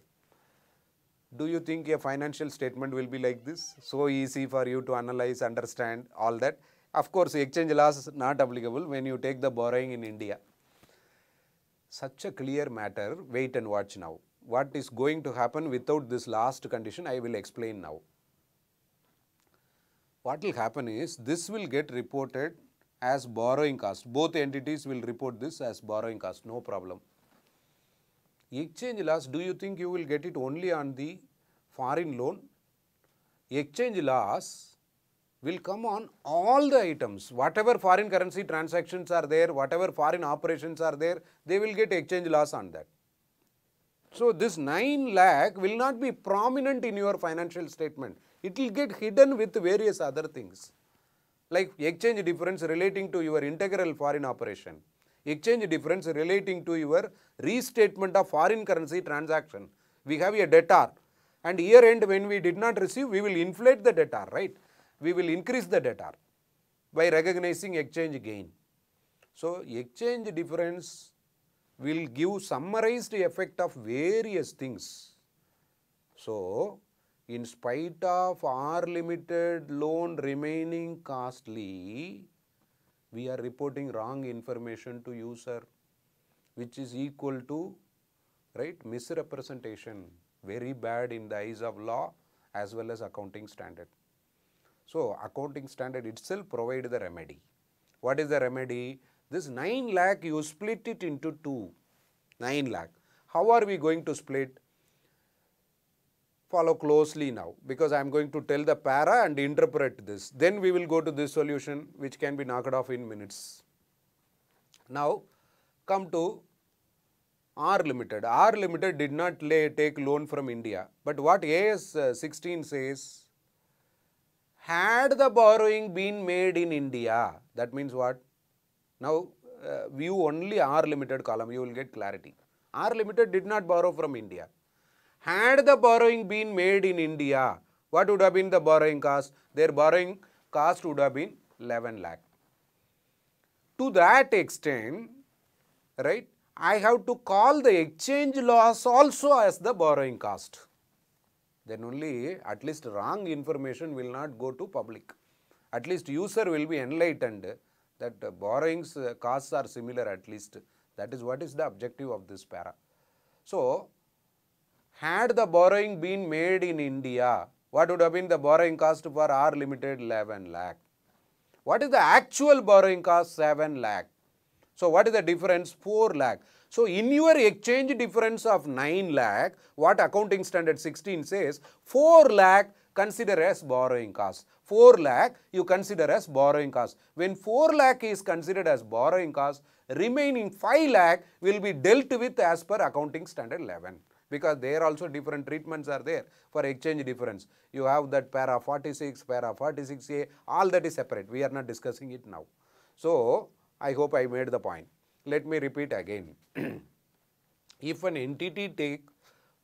A: Do you think a financial statement will be like this? So easy for you to analyze, understand all that. Of course, exchange loss is not applicable when you take the borrowing in India such a clear matter, wait and watch now. What is going to happen without this last condition, I will explain now. What will happen is, this will get reported as borrowing cost. Both entities will report this as borrowing cost, no problem. Exchange loss, do you think you will get it only on the foreign loan? Exchange loss will come on all the items. Whatever foreign currency transactions are there, whatever foreign operations are there, they will get exchange loss on that. So, this 9 lakh will not be prominent in your financial statement. It will get hidden with various other things like exchange difference relating to your integral foreign operation, exchange difference relating to your restatement of foreign currency transaction. We have a debtor and year end when we did not receive, we will inflate the debtor, right? we will increase the debtor by recognizing exchange gain. So, exchange difference will give summarized effect of various things. So, in spite of our limited loan remaining costly, we are reporting wrong information to user which is equal to right misrepresentation very bad in the eyes of law as well as accounting standard. So, accounting standard itself provide the remedy. What is the remedy? This 9 lakh you split it into 2, 9 lakh. How are we going to split? Follow closely now because I am going to tell the para and interpret this. Then we will go to this solution which can be knocked off in minutes. Now, come to R Limited. R Limited did not lay, take loan from India. But what AS 16 says, had the borrowing been made in India, that means what? Now, uh, view only R limited column, you will get clarity. R limited did not borrow from India. Had the borrowing been made in India, what would have been the borrowing cost? Their borrowing cost would have been 11 lakh. To that extent, right, I have to call the exchange loss also as the borrowing cost then only at least wrong information will not go to public. At least user will be enlightened that borrowings uh, costs are similar at least. That is what is the objective of this para. So, had the borrowing been made in India, what would have been the borrowing cost for our limited 11 lakh? What is the actual borrowing cost? 7 lakh. So, what is the difference? 4 lakh. So, in your exchange difference of 9 lakh, what accounting standard 16 says, 4 lakh consider as borrowing cost. 4 lakh you consider as borrowing cost. When 4 lakh is considered as borrowing cost, remaining 5 lakh will be dealt with as per accounting standard 11 because there also different treatments are there for exchange difference. You have that para 46, para 46A, all that is separate. We are not discussing it now. So, I hope I made the point. Let me repeat again. if an entity take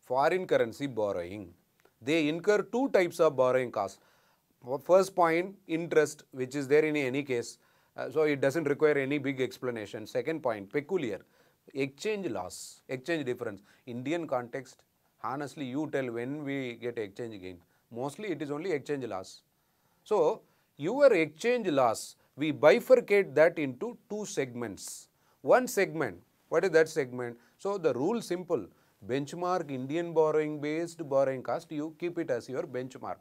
A: foreign currency borrowing, they incur two types of borrowing costs. First point, interest, which is there in any case. Uh, so, it does not require any big explanation. Second point, peculiar, exchange loss, exchange difference. Indian context, honestly, you tell when we get exchange gain. Mostly, it is only exchange loss. So, your exchange loss, we bifurcate that into two segments one segment. What is that segment? So, the rule simple benchmark Indian borrowing based borrowing cost you keep it as your benchmark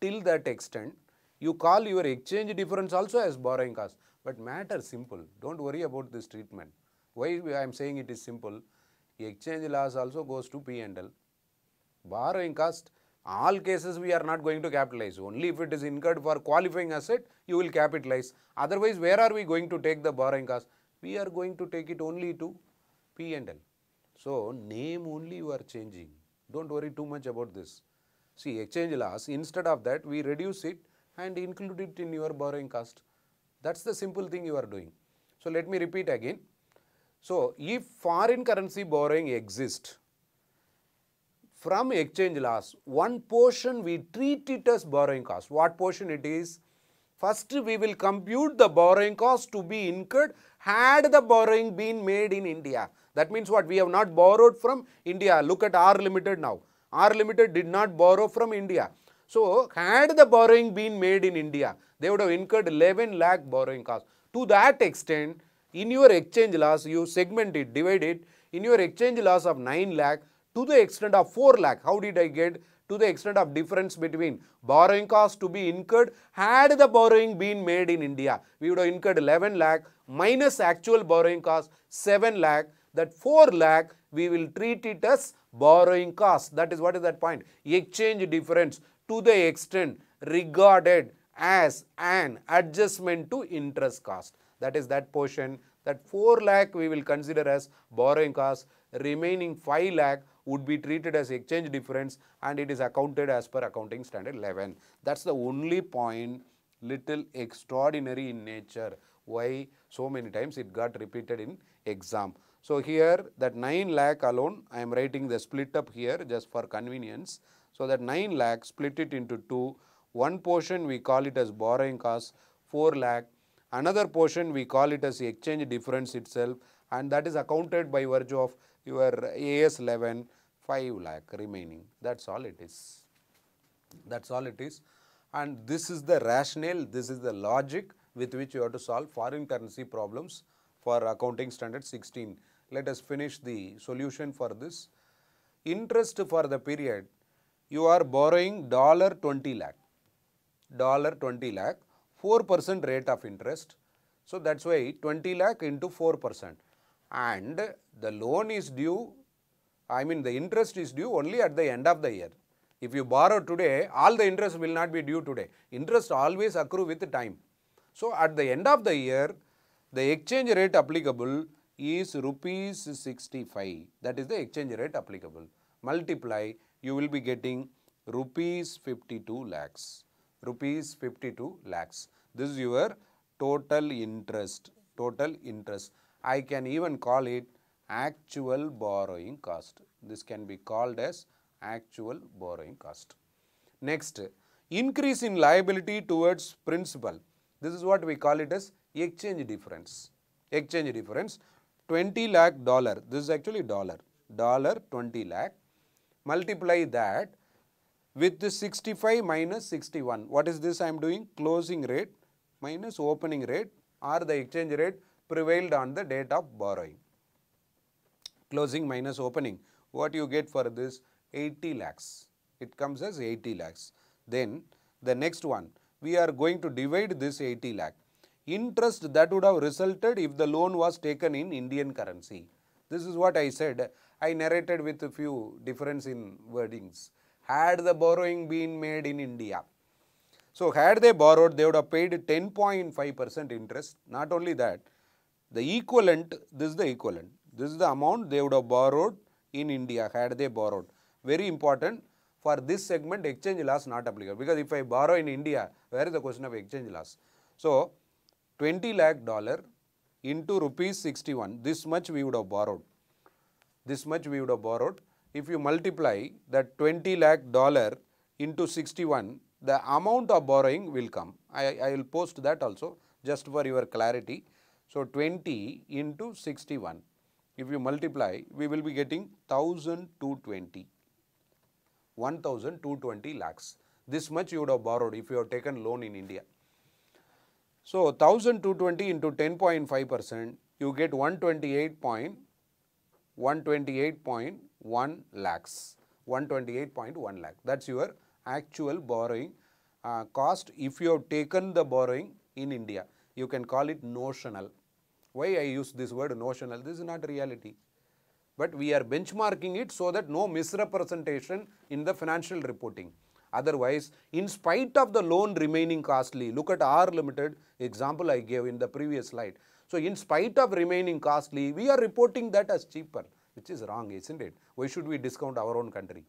A: till that extent you call your exchange difference also as borrowing cost but matter simple don't worry about this treatment why I am saying it is simple exchange loss also goes to P&L borrowing cost all cases we are not going to capitalize only if it is incurred for qualifying asset you will capitalize otherwise where are we going to take the borrowing cost we are going to take it only to P and L. So, name only you are changing, do not worry too much about this. See exchange loss, instead of that we reduce it and include it in your borrowing cost. That is the simple thing you are doing. So, let me repeat again. So, if foreign currency borrowing exists from exchange loss, one portion we treat it as borrowing cost. What portion it is? First, we will compute the borrowing cost to be incurred had the borrowing been made in India. That means what? We have not borrowed from India. Look at R Limited now. R Limited did not borrow from India. So, had the borrowing been made in India, they would have incurred 11 lakh borrowing cost. To that extent, in your exchange loss, you segment it, divide it. In your exchange loss of 9 lakh, to the extent of 4 lakh, how did I get to the extent of difference between borrowing cost to be incurred had the borrowing been made in India. We would have incurred 11 lakh minus actual borrowing cost 7 lakh that 4 lakh we will treat it as borrowing cost. That is what is that point. Exchange difference to the extent regarded as an adjustment to interest cost. That is that portion that 4 lakh we will consider as borrowing cost remaining 5 lakh would be treated as exchange difference and it is accounted as per accounting standard 11. That's the only point little extraordinary in nature why so many times it got repeated in exam. So, here that 9 lakh alone I am writing the split up here just for convenience. So, that 9 lakh split it into two, one portion we call it as borrowing cost 4 lakh, another portion we call it as exchange difference itself and that is accounted by virtue of your AS 11 5 lakh remaining that's all it is that's all it is and this is the rationale this is the logic with which you have to solve foreign currency problems for accounting standard 16 let us finish the solution for this interest for the period you are borrowing dollar 20 lakh dollar 20 lakh 4% rate of interest so that's why 20 lakh into 4% and the loan is due I mean the interest is due only at the end of the year. If you borrow today, all the interest will not be due today. Interest always accrue with time. So, at the end of the year, the exchange rate applicable is rupees 65. That is the exchange rate applicable. Multiply, you will be getting rupees 52 lakhs. Rupees 52 lakhs. This is your total interest. Total interest. I can even call it actual borrowing cost. This can be called as actual borrowing cost. Next, increase in liability towards principal. This is what we call it as exchange difference. Exchange difference 20 lakh dollar. This is actually dollar. Dollar 20 lakh. Multiply that with the 65 minus 61. What is this I am doing? Closing rate minus opening rate or the exchange rate prevailed on the date of borrowing closing minus opening, what you get for this 80 lakhs. It comes as 80 lakhs. Then the next one, we are going to divide this 80 lakh. Interest that would have resulted if the loan was taken in Indian currency. This is what I said. I narrated with a few difference in wordings. Had the borrowing been made in India. So, had they borrowed, they would have paid 10.5 percent interest. Not only that, the equivalent, this is the equivalent. This is the amount they would have borrowed in India had they borrowed. Very important for this segment exchange loss not applicable because if I borrow in India, where is the question of exchange loss? So, 20 lakh dollar into rupees 61, this much we would have borrowed. This much we would have borrowed. If you multiply that 20 lakh dollar into 61, the amount of borrowing will come. I, I will post that also just for your clarity. So, 20 into 61 if you multiply, we will be getting 1220, 1220 lakhs. This much you would have borrowed if you have taken loan in India. So, 1220 into 10.5 percent, you get 128.128.1 lakhs, 128.1 lakh. That is your actual borrowing uh, cost if you have taken the borrowing in India. You can call it notional. Why I use this word notional? This is not reality. But we are benchmarking it so that no misrepresentation in the financial reporting. Otherwise, in spite of the loan remaining costly, look at R limited example I gave in the previous slide. So, in spite of remaining costly, we are reporting that as cheaper, which is wrong, isn't it? Why should we discount our own country?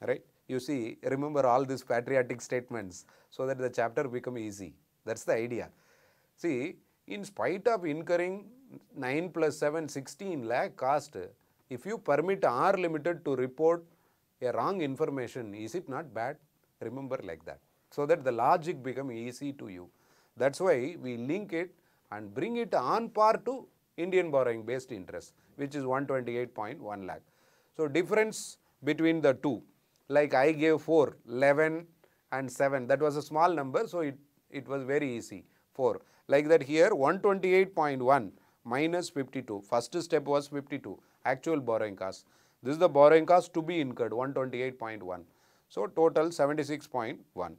A: Right? You see, remember all these patriotic statements so that the chapter become easy. That's the idea. See, in spite of incurring 9 plus 7, 16 lakh cost, if you permit R limited to report a wrong information, is it not bad? Remember like that. So that the logic become easy to you. That's why we link it and bring it on par to Indian borrowing based interest, which is 128.1 lakh. So difference between the two, like I gave 4, 11 and 7, that was a small number, so it, it was very easy, 4. Like that here 128.1 minus 52. First step was 52 actual borrowing cost. This is the borrowing cost to be incurred 128.1. So total 76.1.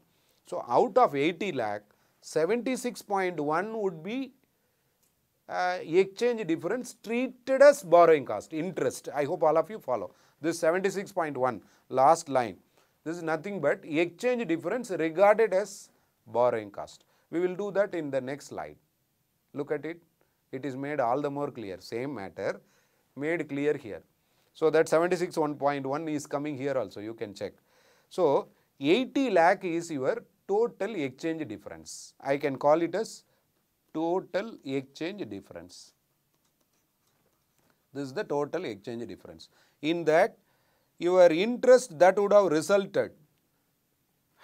A: So out of 80 lakh 76.1 would be uh, exchange difference treated as borrowing cost, interest. I hope all of you follow. This 76.1, last line. This is nothing but exchange difference regarded as borrowing cost. We will do that in the next slide. Look at it. It is made all the more clear. Same matter made clear here. So, that 76 1.1 is coming here also. You can check. So, 80 lakh is your total exchange difference. I can call it as total exchange difference. This is the total exchange difference. In that, your interest that would have resulted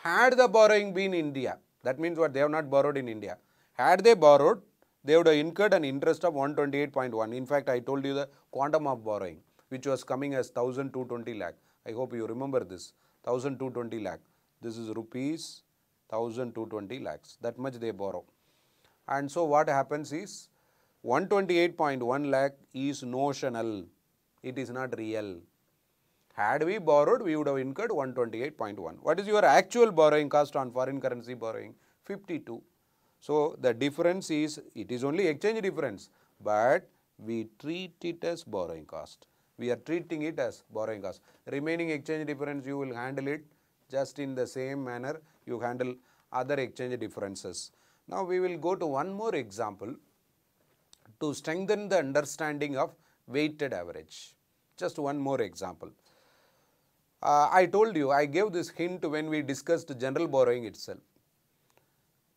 A: had the borrowing been India that means what they have not borrowed in India. Had they borrowed, they would have incurred an interest of 128.1. In fact, I told you the quantum of borrowing, which was coming as 1220 lakh. I hope you remember this, 1220 lakh. This is rupees 1220 lakhs. That much they borrow. And so what happens is 128.1 lakh is notional. It is not real. Had we borrowed, we would have incurred 128.1. What is your actual borrowing cost on foreign currency borrowing? 52. So, the difference is, it is only exchange difference, but we treat it as borrowing cost. We are treating it as borrowing cost. Remaining exchange difference, you will handle it just in the same manner you handle other exchange differences. Now, we will go to one more example to strengthen the understanding of weighted average. Just one more example. Uh, I told you, I gave this hint when we discussed general borrowing itself.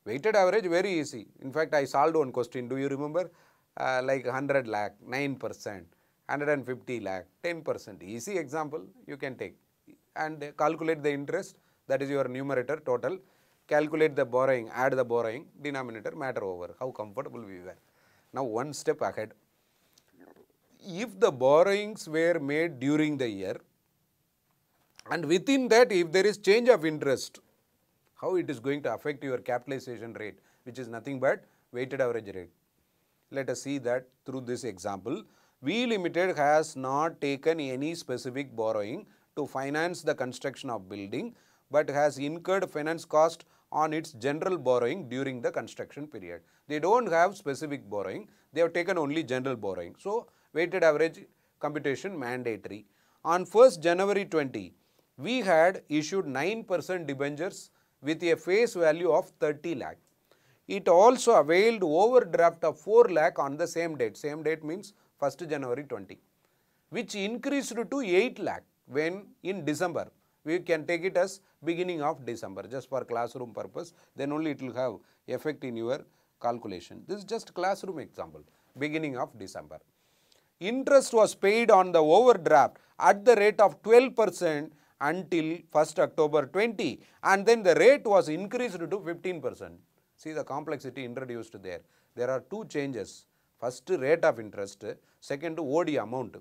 A: Weighted average, very easy. In fact, I solved one question. Do you remember? Uh, like 100 lakh, 9 percent, 150 lakh, 10 percent. Easy example you can take and calculate the interest. That is your numerator total. Calculate the borrowing, add the borrowing, denominator, matter over. How comfortable we were. Now, one step ahead. If the borrowings were made during the year, and within that, if there is change of interest, how it is going to affect your capitalization rate, which is nothing but weighted average rate. Let us see that through this example. V Limited has not taken any specific borrowing to finance the construction of building, but has incurred finance cost on its general borrowing during the construction period. They don't have specific borrowing, they have taken only general borrowing. So, weighted average computation mandatory. On 1st January 20, we had issued 9% debentures with a face value of 30 lakh. It also availed overdraft of 4 lakh on the same date. Same date means 1st January 20, which increased to 8 lakh when in December. We can take it as beginning of December just for classroom purpose. Then only it will have effect in your calculation. This is just classroom example, beginning of December. Interest was paid on the overdraft at the rate of 12 percent until 1st October 20 and then the rate was increased to 15 percent. See the complexity introduced there. There are two changes. First rate of interest, second OD amount.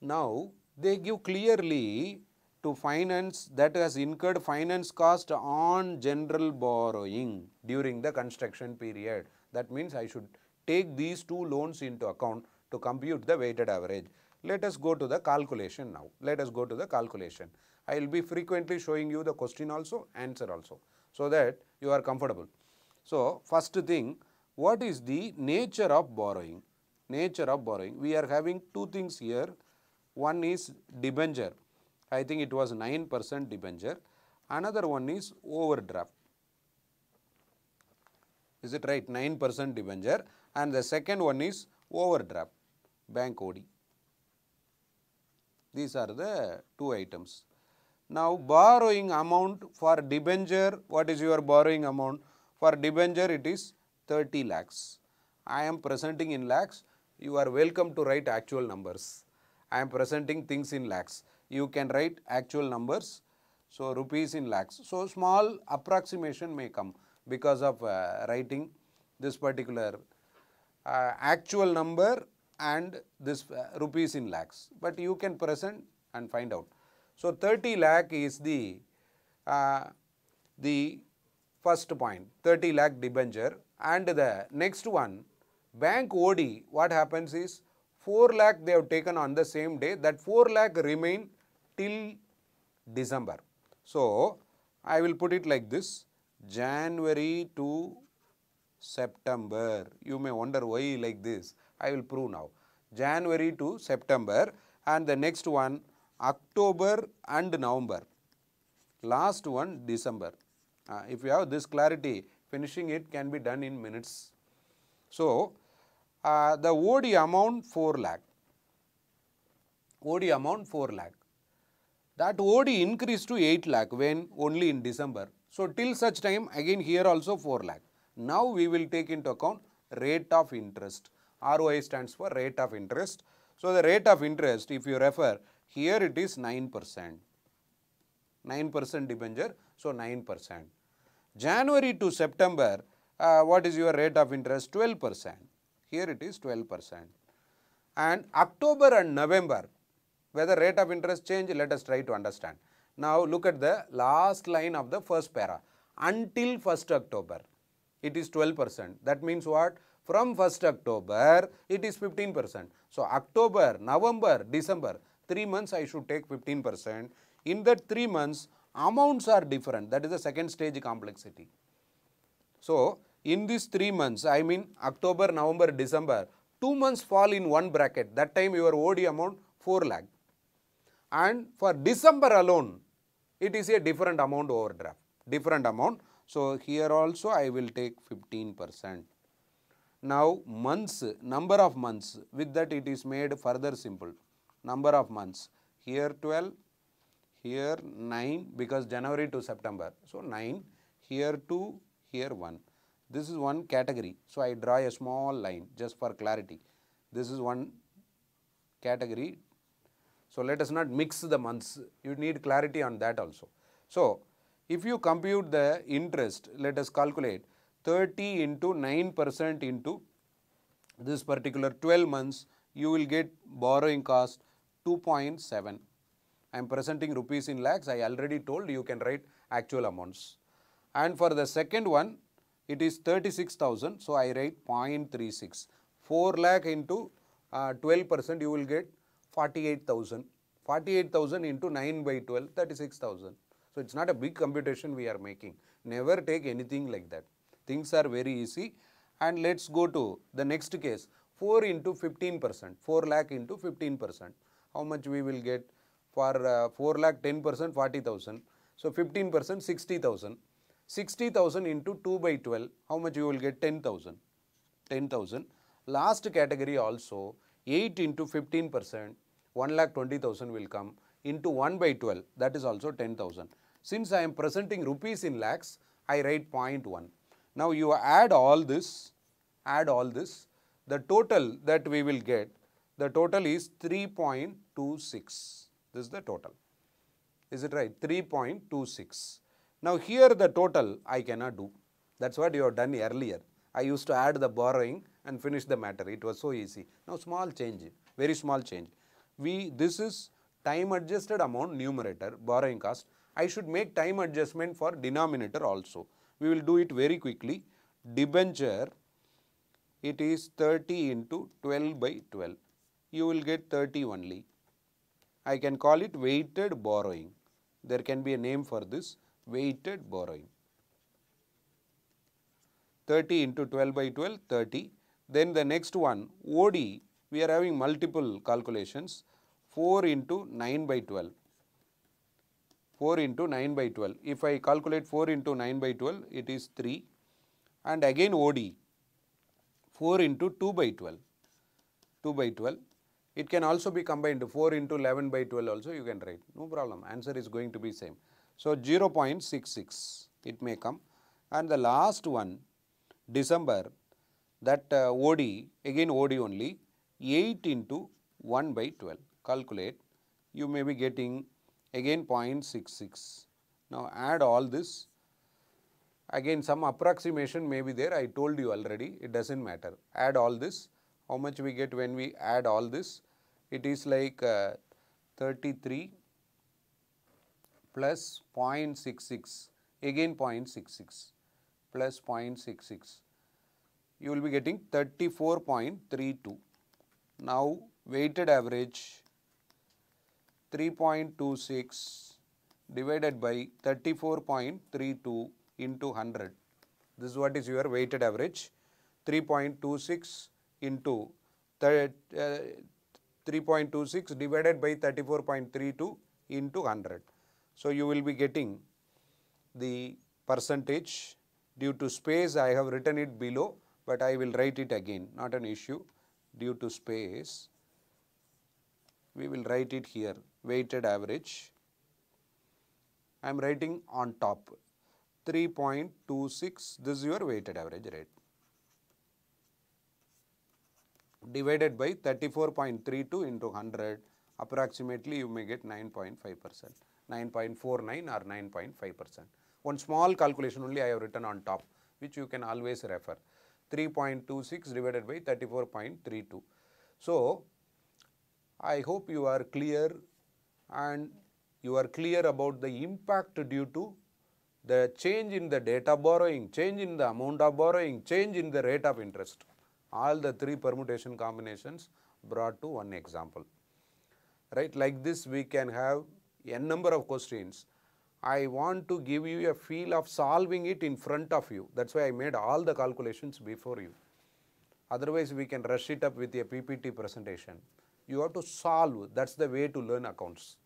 A: Now they give clearly to finance that has incurred finance cost on general borrowing during the construction period. That means I should take these two loans into account to compute the weighted average. Let us go to the calculation now. Let us go to the calculation. I will be frequently showing you the question also, answer also, so that you are comfortable. So, first thing, what is the nature of borrowing? Nature of borrowing, we are having two things here. One is debenture, I think it was 9% debenture. Another one is overdraft. Is it right? 9% debenture and the second one is overdraft, bank OD. These are the two items. Now, borrowing amount for debenture, what is your borrowing amount? For debenture, it is 30 lakhs. I am presenting in lakhs. You are welcome to write actual numbers. I am presenting things in lakhs. You can write actual numbers. So, rupees in lakhs. So, small approximation may come because of uh, writing this particular uh, actual number and this uh, rupees in lakhs. But you can present and find out. So 30 lakh is the, uh, the first point, 30 lakh debenture and the next one, bank OD, what happens is 4 lakh they have taken on the same day, that 4 lakh remain till December. So, I will put it like this, January to September, you may wonder why like this. I will prove now. January to September and the next one October and November. Last one December. Uh, if you have this clarity, finishing it can be done in minutes. So, uh, the OD amount 4 lakh. OD amount 4 lakh. That OD increased to 8 lakh when only in December. So, till such time again here also 4 lakh. Now, we will take into account rate of interest. ROI stands for rate of interest. So, the rate of interest if you refer here it is 9%, 9% debenture, so 9%. January to September, uh, what is your rate of interest? 12%, here it is 12%. And October and November, whether rate of interest change, let us try to understand. Now, look at the last line of the first para, until 1st October, it is 12%. That means what? from 1st October, it is 15%. So, October, November, December, 3 months I should take 15%. In that 3 months, amounts are different. That is the second stage complexity. So, in these 3 months, I mean October, November, December, 2 months fall in one bracket. That time your OD amount 4 lakh. And for December alone, it is a different amount overdraft, different amount. So, here also I will take 15 percent. Now months, number of months, with that it is made further simple. Number of months, here 12, here 9 because January to September. So 9, here 2, here 1. This is one category. So I draw a small line just for clarity. This is one category. So let us not mix the months. You need clarity on that also. So if you compute the interest, let us calculate 30 into 9 percent into this particular 12 months, you will get borrowing cost 2.7. I am presenting rupees in lakhs. I already told you can write actual amounts. And for the second one, it is 36,000. So, I write 0.36. 4 lakh into uh, 12 percent, you will get 48,000. 48,000 into 9 by 12, 36,000. So, it is not a big computation we are making. Never take anything like that. Things are very easy. And let's go to the next case. 4 into 15 percent. 4 lakh into 15 percent. How much we will get for uh, 4 lakh 10 percent 40,000. So 15 percent 60,000. 60,000 into 2 by 12. How much you will get 10,000. 10,000. Last category also 8 into 15 percent 1 lakh 20,000 will come into 1 by 12 that is also 10,000. Since I am presenting rupees in lakhs, I write 0.1. Now, you add all this, add all this, the total that we will get, the total is 3.26. This is the total. Is it right? 3.26. Now, here the total I cannot do. That is what you have done earlier. I used to add the borrowing and finish the matter. It was so easy. Now, small change, very small change. We, this is time adjusted amount numerator, borrowing cost. I should make time adjustment for denominator also. We will do it very quickly. Debenture, it is 30 into 12 by 12. You will get 30 only. I can call it weighted borrowing. There can be a name for this, weighted borrowing. 30 into 12 by 12, 30. Then the next one, OD, we are having multiple calculations, 4 into 9 by 12. 4 into 9 by 12. If I calculate 4 into 9 by 12, it is 3 and again OD 4 into 2 by 12, 2 by 12. It can also be combined 4 into 11 by 12 also you can write, no problem, answer is going to be same. So, 0 0.66 it may come and the last one December that uh, OD again OD only 8 into 1 by 12 calculate you may be getting again 0.66. Now, add all this again some approximation may be there I told you already it does not matter add all this how much we get when we add all this it is like uh, 33 plus 0.66 again 0.66 plus 0.66 you will be getting 34.32 now weighted average 3.26 divided by 34.32 into 100. This is what is your weighted average. 3.26 into uh, 3.26 divided by 34.32 into 100. So, you will be getting the percentage due to space I have written it below, but I will write it again not an issue due to space we will write it here weighted average. I am writing on top 3.26 this is your weighted average rate divided by 34.32 into 100 approximately you may get 9.5 percent 9.49 or 9.5 percent. One small calculation only I have written on top which you can always refer 3.26 divided by 34.32. So, I hope you are clear and you are clear about the impact due to the change in the data borrowing, change in the amount of borrowing, change in the rate of interest. All the three permutation combinations brought to one example. Right, like this we can have n number of questions. I want to give you a feel of solving it in front of you. That's why I made all the calculations before you. Otherwise, we can rush it up with a PPT presentation. You have to solve. That's the way to learn accounts.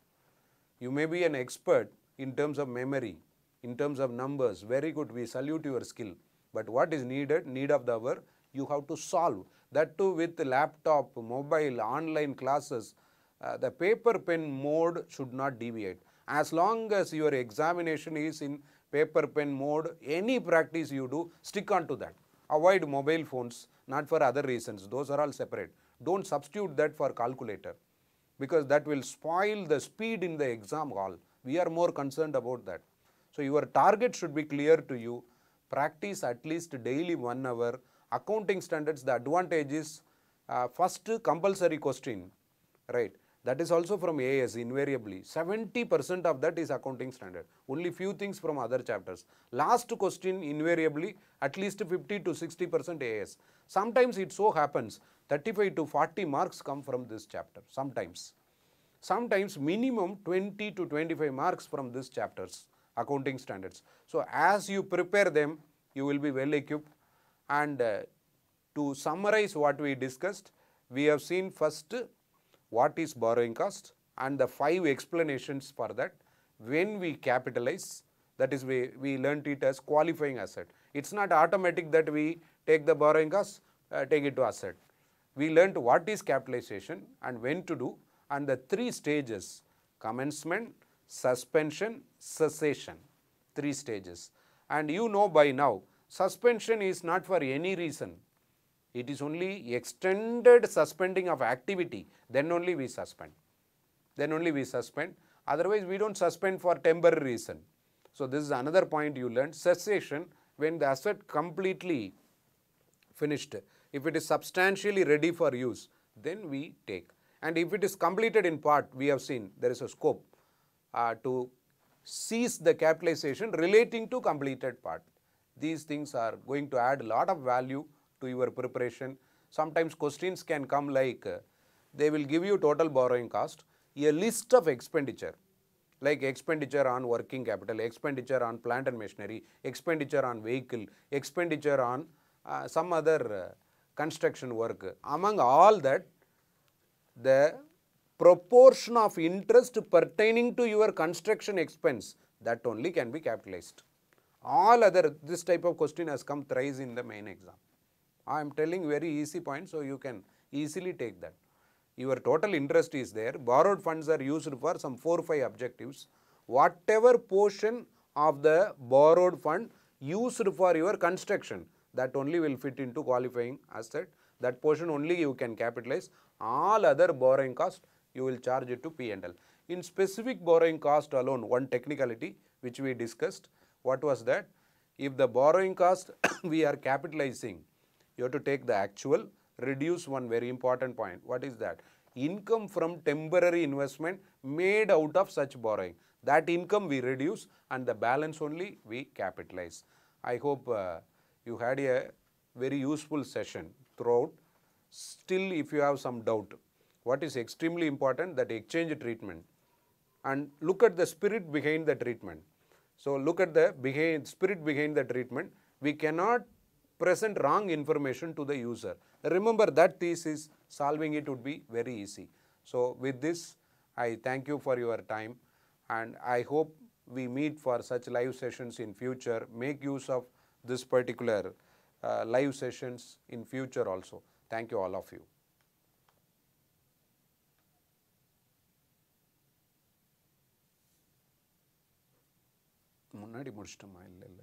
A: You may be an expert in terms of memory, in terms of numbers. Very good. We salute your skill. But what is needed, need of the hour, you have to solve. That too with laptop, mobile, online classes, uh, the paper pen mode should not deviate. As long as your examination is in paper pen mode, any practice you do, stick on to that. Avoid mobile phones, not for other reasons. Those are all separate. Don't substitute that for calculator because that will spoil the speed in the exam hall. We are more concerned about that. So your target should be clear to you. Practice at least daily one hour. Accounting standards, the advantage is uh, first compulsory question, right? That is also from AS invariably. 70% of that is accounting standard. Only few things from other chapters. Last question invariably at least 50 to 60% AS. Sometimes it so happens 35 to 40 marks come from this chapter. Sometimes. Sometimes minimum 20 to 25 marks from this chapters accounting standards. So, as you prepare them you will be well equipped and uh, to summarize what we discussed we have seen first what is borrowing cost and the five explanations for that when we capitalize that is we, we learnt it as qualifying asset. It is not automatic that we take the borrowing cost, uh, take it to asset. We learnt what is capitalization and when to do and the three stages commencement, suspension, cessation, three stages. And you know by now suspension is not for any reason it is only extended suspending of activity, then only we suspend. Then only we suspend. Otherwise, we do not suspend for temporary reason. So, this is another point you learned. Cessation when the asset completely finished. If it is substantially ready for use, then we take. And if it is completed in part, we have seen there is a scope uh, to cease the capitalization relating to completed part. These things are going to add a lot of value to your preparation. Sometimes questions can come like they will give you total borrowing cost, a list of expenditure like expenditure on working capital, expenditure on plant and machinery, expenditure on vehicle, expenditure on uh, some other uh, construction work. Among all that, the proportion of interest pertaining to your construction expense that only can be capitalized. All other, this type of question has come thrice in the main exam. I am telling very easy point, so you can easily take that. Your total interest is there, borrowed funds are used for some 4-5 or objectives. Whatever portion of the borrowed fund used for your construction, that only will fit into qualifying asset. That portion only you can capitalize. All other borrowing cost, you will charge it to P&L. In specific borrowing cost alone, one technicality which we discussed, what was that? If the borrowing cost we are capitalizing you have to take the actual, reduce one very important point. What is that? Income from temporary investment made out of such borrowing. That income we reduce and the balance only we capitalize. I hope uh, you had a very useful session throughout. Still, if you have some doubt, what is extremely important that exchange treatment and look at the spirit behind the treatment. So, look at the behind, spirit behind the treatment. We cannot present wrong information to the user. Remember that thesis, solving it would be very easy. So with this, I thank you for your time and I hope we meet for such live sessions in future. Make use of this particular uh, live sessions in future also. Thank you all of you. முன்னாடி முடிச்சிட்டோமா இல்லை இல்லை